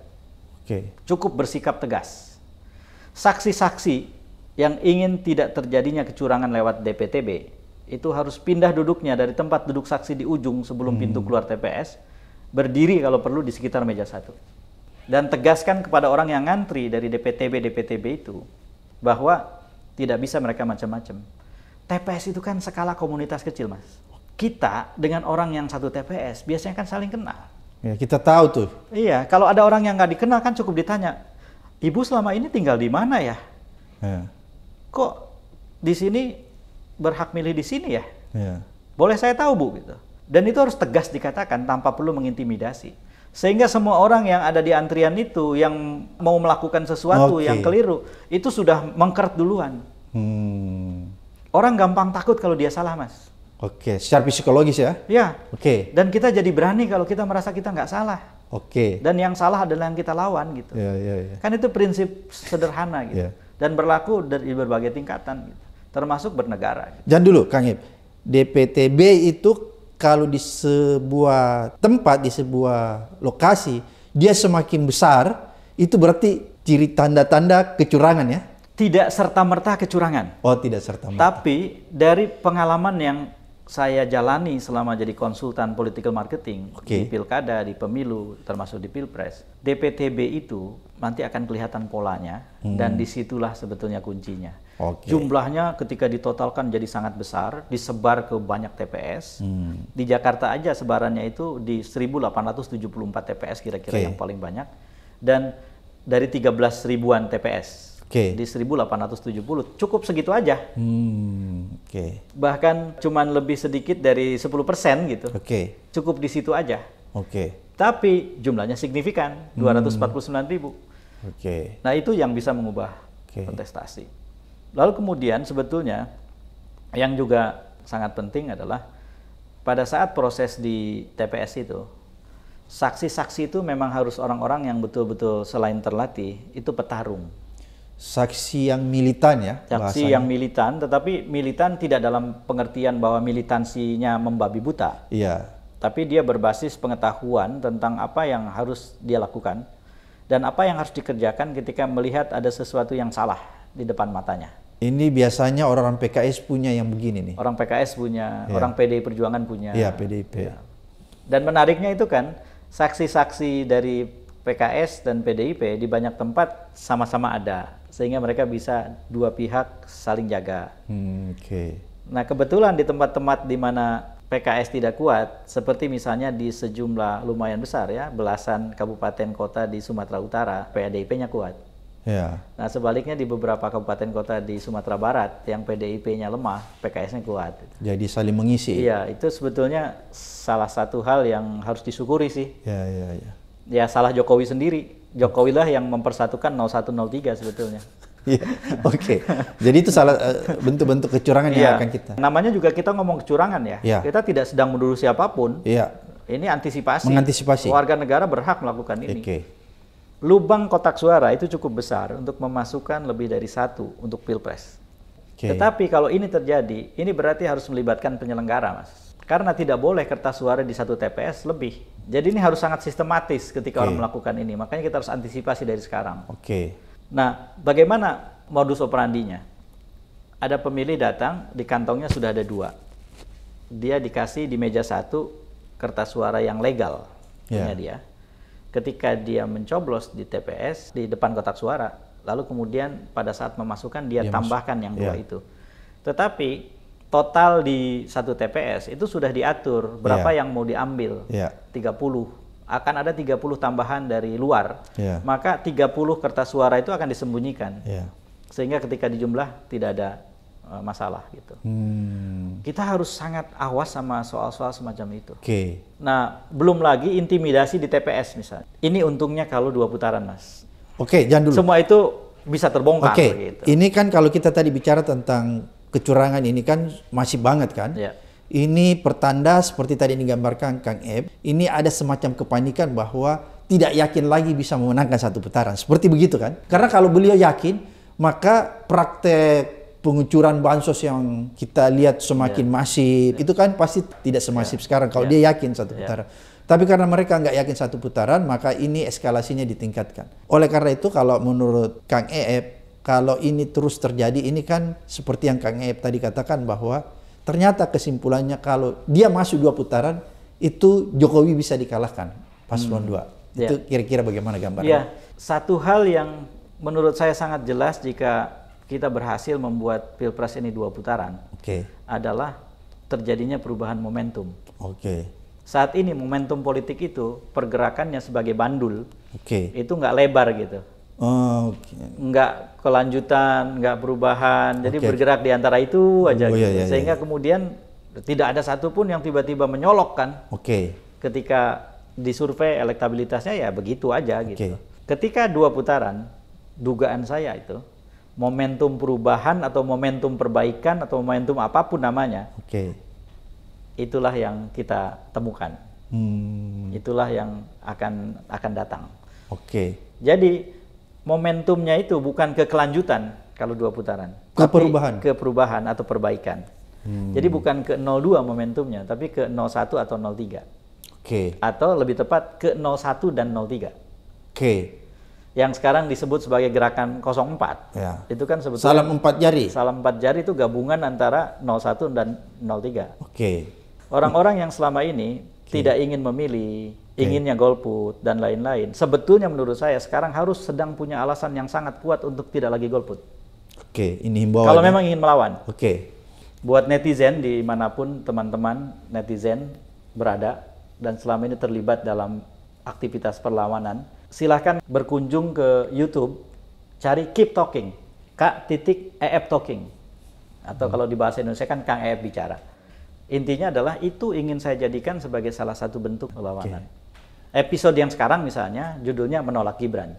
Okay. Cukup bersikap tegas. Saksi-saksi yang ingin tidak terjadinya kecurangan lewat DPTB itu harus pindah duduknya dari tempat duduk saksi di ujung sebelum hmm. pintu keluar TPS, berdiri kalau perlu di sekitar meja satu. Dan tegaskan kepada orang yang ngantri dari DPTB DPTB itu bahwa tidak bisa mereka macam-macam. TPS itu kan skala komunitas kecil, Mas kita dengan orang yang satu TPS biasanya kan saling kenal. Ya, kita tahu tuh. Iya, kalau ada orang yang nggak dikenal kan cukup ditanya, ibu selama ini tinggal di mana ya? ya. Kok di sini berhak milih di sini ya? ya? Boleh saya tahu bu gitu. Dan itu harus tegas dikatakan tanpa perlu mengintimidasi. Sehingga semua orang yang ada di antrian itu yang mau melakukan sesuatu okay. yang keliru itu sudah mengkert duluan. Hmm. Orang gampang takut kalau dia salah mas. Oke, secara psikologis ya? Iya. Oke. Dan kita jadi berani kalau kita merasa kita nggak salah. Oke. Dan yang salah adalah yang kita lawan gitu. Iya, iya, iya. Kan itu prinsip sederhana gitu. Ya. Dan berlaku dari berbagai tingkatan gitu. Termasuk bernegara. Gitu. Jangan dulu Kang Ip. DPTB itu kalau di sebuah tempat, di sebuah lokasi, dia semakin besar, itu berarti ciri tanda-tanda kecurangan ya? Tidak serta-merta kecurangan. Oh, tidak serta-merta. Tapi dari pengalaman yang saya jalani selama jadi konsultan political marketing okay. di pilkada, di pemilu, termasuk di pilpres, DPTB itu nanti akan kelihatan polanya hmm. dan disitulah sebetulnya kuncinya. Okay. Jumlahnya ketika ditotalkan jadi sangat besar, disebar ke banyak TPS. Hmm. Di Jakarta aja sebarannya itu di 1.874 TPS kira-kira okay. yang paling banyak dan dari 13 ribuan TPS okay. di 1.870 cukup segitu aja. Hmm Okay. Bahkan cuma lebih sedikit dari 10% gitu. Oke. Okay. Cukup di situ aja. Oke. Okay. Tapi jumlahnya signifikan, hmm. empat ribu. Oke. Okay. Nah itu yang bisa mengubah okay. kontestasi. Lalu kemudian sebetulnya yang juga sangat penting adalah pada saat proses di TPS itu, saksi-saksi itu memang harus orang-orang yang betul-betul selain terlatih, itu petarung saksi yang militan ya saksi bahasanya. yang militan tetapi militan tidak dalam pengertian bahwa militansinya membabi buta iya tapi dia berbasis pengetahuan tentang apa yang harus dia lakukan dan apa yang harus dikerjakan ketika melihat ada sesuatu yang salah di depan matanya ini biasanya orang PKS punya yang begini nih orang PKS punya ya. orang PDI Perjuangan punya iya PDIP ya. dan menariknya itu kan saksi-saksi dari PKS dan PDIP di banyak tempat sama-sama ada sehingga mereka bisa dua pihak saling jaga. Hmm, Oke. Okay. Nah kebetulan di tempat-tempat di mana PKS tidak kuat, seperti misalnya di sejumlah lumayan besar ya, belasan kabupaten kota di Sumatera Utara, PDIP-nya kuat. Yeah. Nah sebaliknya di beberapa kabupaten kota di Sumatera Barat yang PDIP-nya lemah, PKS-nya kuat. Jadi saling mengisi. Iya, itu sebetulnya salah satu hal yang harus disyukuri sih. Ya, yeah, ya, yeah, ya. Ya salah Jokowi sendiri Jokowi lah yang mempersatukan 0103 sebetulnya. Iya, oke, okay. jadi itu salah eh, bentuk-bentuk uh, kecurangan yeah. yang iya. akan kita. Namanya juga kita ngomong kecurangan ya. Yeah. Kita tidak sedang menuduh siapapun. Iya. Yeah. Ini antisipasi. Mengantisipasi. Warga negara berhak melakukan ini. Oke. Okay. Lubang kotak suara itu cukup besar untuk memasukkan lebih dari satu untuk pilpres. Okay. Tetapi kalau ini terjadi, ini berarti harus melibatkan penyelenggara, mas karena tidak boleh kertas suara di satu TPS lebih. Jadi ini harus sangat sistematis ketika okay. orang melakukan ini. Makanya kita harus antisipasi dari sekarang. Oke. Okay. Nah, bagaimana modus operandinya? Ada pemilih datang di kantongnya sudah ada dua. Dia dikasih di meja satu kertas suara yang legal yeah. punya dia. Ketika dia mencoblos di TPS di depan kotak suara, lalu kemudian pada saat memasukkan dia, dia tambahkan yang dua yeah. itu. Tetapi total di satu TPS itu sudah diatur berapa yeah. yang mau diambil. Yeah. 30. Akan ada 30 tambahan dari luar. Yeah. Maka 30 kertas suara itu akan disembunyikan. Yeah. Sehingga ketika dijumlah tidak ada e, masalah gitu. Hmm. Kita harus sangat awas sama soal-soal semacam itu. Oke. Okay. Nah, belum lagi intimidasi di TPS misalnya. Ini untungnya kalau dua putaran, Mas. Oke, okay, jangan dulu. Semua itu bisa terbongkar Oke. Okay. Gitu. Ini kan kalau kita tadi bicara tentang kecurangan ini kan masih banget kan. Ya. Ini pertanda seperti tadi digambarkan Kang Eb, ini ada semacam kepanikan bahwa tidak yakin lagi bisa memenangkan satu putaran. Seperti begitu kan? Karena kalau beliau yakin, maka praktek pengucuran bansos yang kita lihat semakin ya. masif ya. itu kan pasti tidak semasif ya. sekarang kalau ya. dia yakin satu ya. putaran. Ya. Tapi karena mereka nggak yakin satu putaran, maka ini eskalasinya ditingkatkan. Oleh karena itu, kalau menurut Kang EF, kalau ini terus terjadi, ini kan seperti yang Kang Eep tadi katakan bahwa ternyata kesimpulannya kalau dia masuk dua putaran, itu Jokowi bisa dikalahkan paslon hmm. dua. Ya. Itu kira-kira bagaimana gambarnya? Yeah. Satu hal yang menurut saya sangat jelas jika kita berhasil membuat Pilpres ini dua putaran okay. adalah terjadinya perubahan momentum. Oke. Okay. Saat ini momentum politik itu pergerakannya sebagai bandul. Okay. Itu nggak lebar gitu Oh, okay. nggak kelanjutan, nggak perubahan, jadi okay. bergerak di antara itu oh, aja, oh, gitu. iya, iya, sehingga kemudian tidak ada satupun yang tiba-tiba menyolok kan. Oke. Okay. Ketika disurvei elektabilitasnya ya begitu aja okay. gitu. Ketika dua putaran, dugaan saya itu momentum perubahan atau momentum perbaikan atau momentum apapun namanya. Oke. Okay. Itulah yang kita temukan. Hmm. Itulah yang akan akan datang. Oke. Okay. Jadi momentumnya itu bukan kekelanjutan kalau dua putaran. Ke tapi perubahan. Ke perubahan atau perbaikan. Hmm. Jadi bukan ke 02 momentumnya, tapi ke 01 atau 03. Oke. Okay. Atau lebih tepat ke 01 dan 03. Oke. Okay. Yang sekarang disebut sebagai gerakan 04. Ya. Itu kan sebetulnya Salam empat jari. Salam empat jari itu gabungan antara 01 dan 03. Oke. Okay. Orang-orang yang selama ini okay. tidak ingin memilih inginnya golput dan lain-lain. Sebetulnya menurut saya sekarang harus sedang punya alasan yang sangat kuat untuk tidak lagi golput. Oke, ini himbauan. Kalau ya. memang ingin melawan. Oke. Buat netizen dimanapun teman-teman netizen berada dan selama ini terlibat dalam aktivitas perlawanan, silahkan berkunjung ke YouTube, cari Keep Talking, Kak titik EF Talking, atau hmm. kalau di bahasa Indonesia kan Kang EF bicara. Intinya adalah itu ingin saya jadikan sebagai salah satu bentuk perlawanan. Okay episode yang sekarang misalnya judulnya menolak Gibran.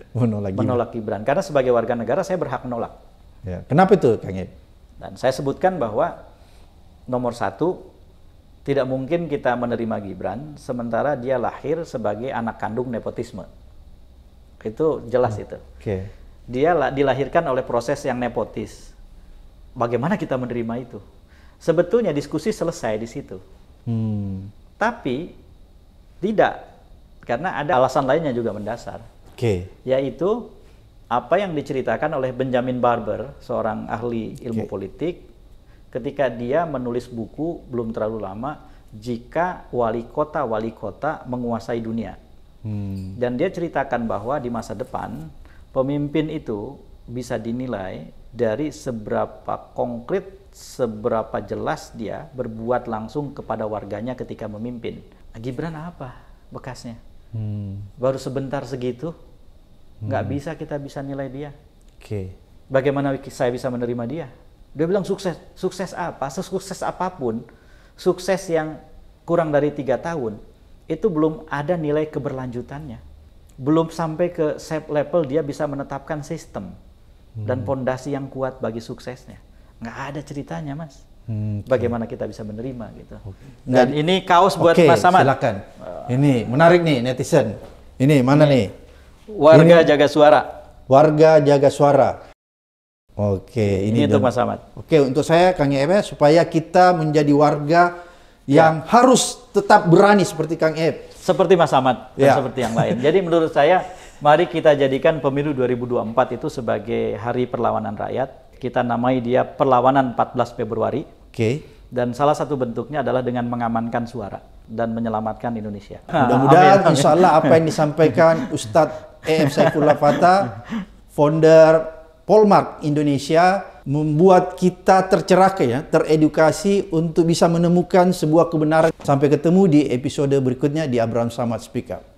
<laughs> menolak Gibran. Menolak Gibran. Karena sebagai warga negara saya berhak menolak. Ya. Kenapa itu Kang Yip? Dan saya sebutkan bahwa nomor satu tidak mungkin kita menerima Gibran sementara dia lahir sebagai anak kandung nepotisme. Itu jelas hmm. itu. Okay. Dia dilahirkan oleh proses yang nepotis. Bagaimana kita menerima itu? Sebetulnya diskusi selesai di situ. Hmm. Tapi tidak, karena ada alasan lainnya juga mendasar. Oke. Okay. Yaitu apa yang diceritakan oleh Benjamin Barber, seorang ahli ilmu okay. politik, ketika dia menulis buku belum terlalu lama, jika wali kota wali kota menguasai dunia. Hmm. Dan dia ceritakan bahwa di masa depan pemimpin itu bisa dinilai dari seberapa konkret, seberapa jelas dia berbuat langsung kepada warganya ketika memimpin. Nah, Gibran apa bekasnya? Hmm. Baru sebentar segitu, nggak hmm. bisa kita bisa nilai dia. Oke. Okay. Bagaimana saya bisa menerima dia? Dia bilang sukses, sukses apa? Sesukses apapun, sukses yang kurang dari tiga tahun itu belum ada nilai keberlanjutannya, belum sampai ke set level dia bisa menetapkan sistem hmm. dan fondasi yang kuat bagi suksesnya. Nggak ada ceritanya, mas. Hmm, Bagaimana kita bisa menerima gitu. Okay. Dan, ini kaos buat okay, Mas Samad. Silakan. Ini menarik nih netizen. Ini mana ini. nih? Warga ini. jaga suara. Warga jaga suara. Oke, okay, ini, ini untuk Mas Ahmad. Oke, okay, untuk saya Kang Eb supaya kita menjadi warga yang ya. harus tetap berani seperti Kang Eb. Seperti Mas Ahmad ya. seperti yang lain. Jadi menurut saya mari kita jadikan pemilu 2024 itu sebagai hari perlawanan rakyat. Kita namai dia perlawanan 14 Februari. Okay. Dan salah satu bentuknya adalah dengan mengamankan suara dan menyelamatkan Indonesia. <laughs> Mudah-mudahan insya Allah apa yang disampaikan <laughs> Ustadz E.F. Saifullah Fata, founder Polmark Indonesia, membuat kita tercerahkan ya, teredukasi untuk bisa menemukan sebuah kebenaran. Sampai ketemu di episode berikutnya di Abraham Samad Speak Up.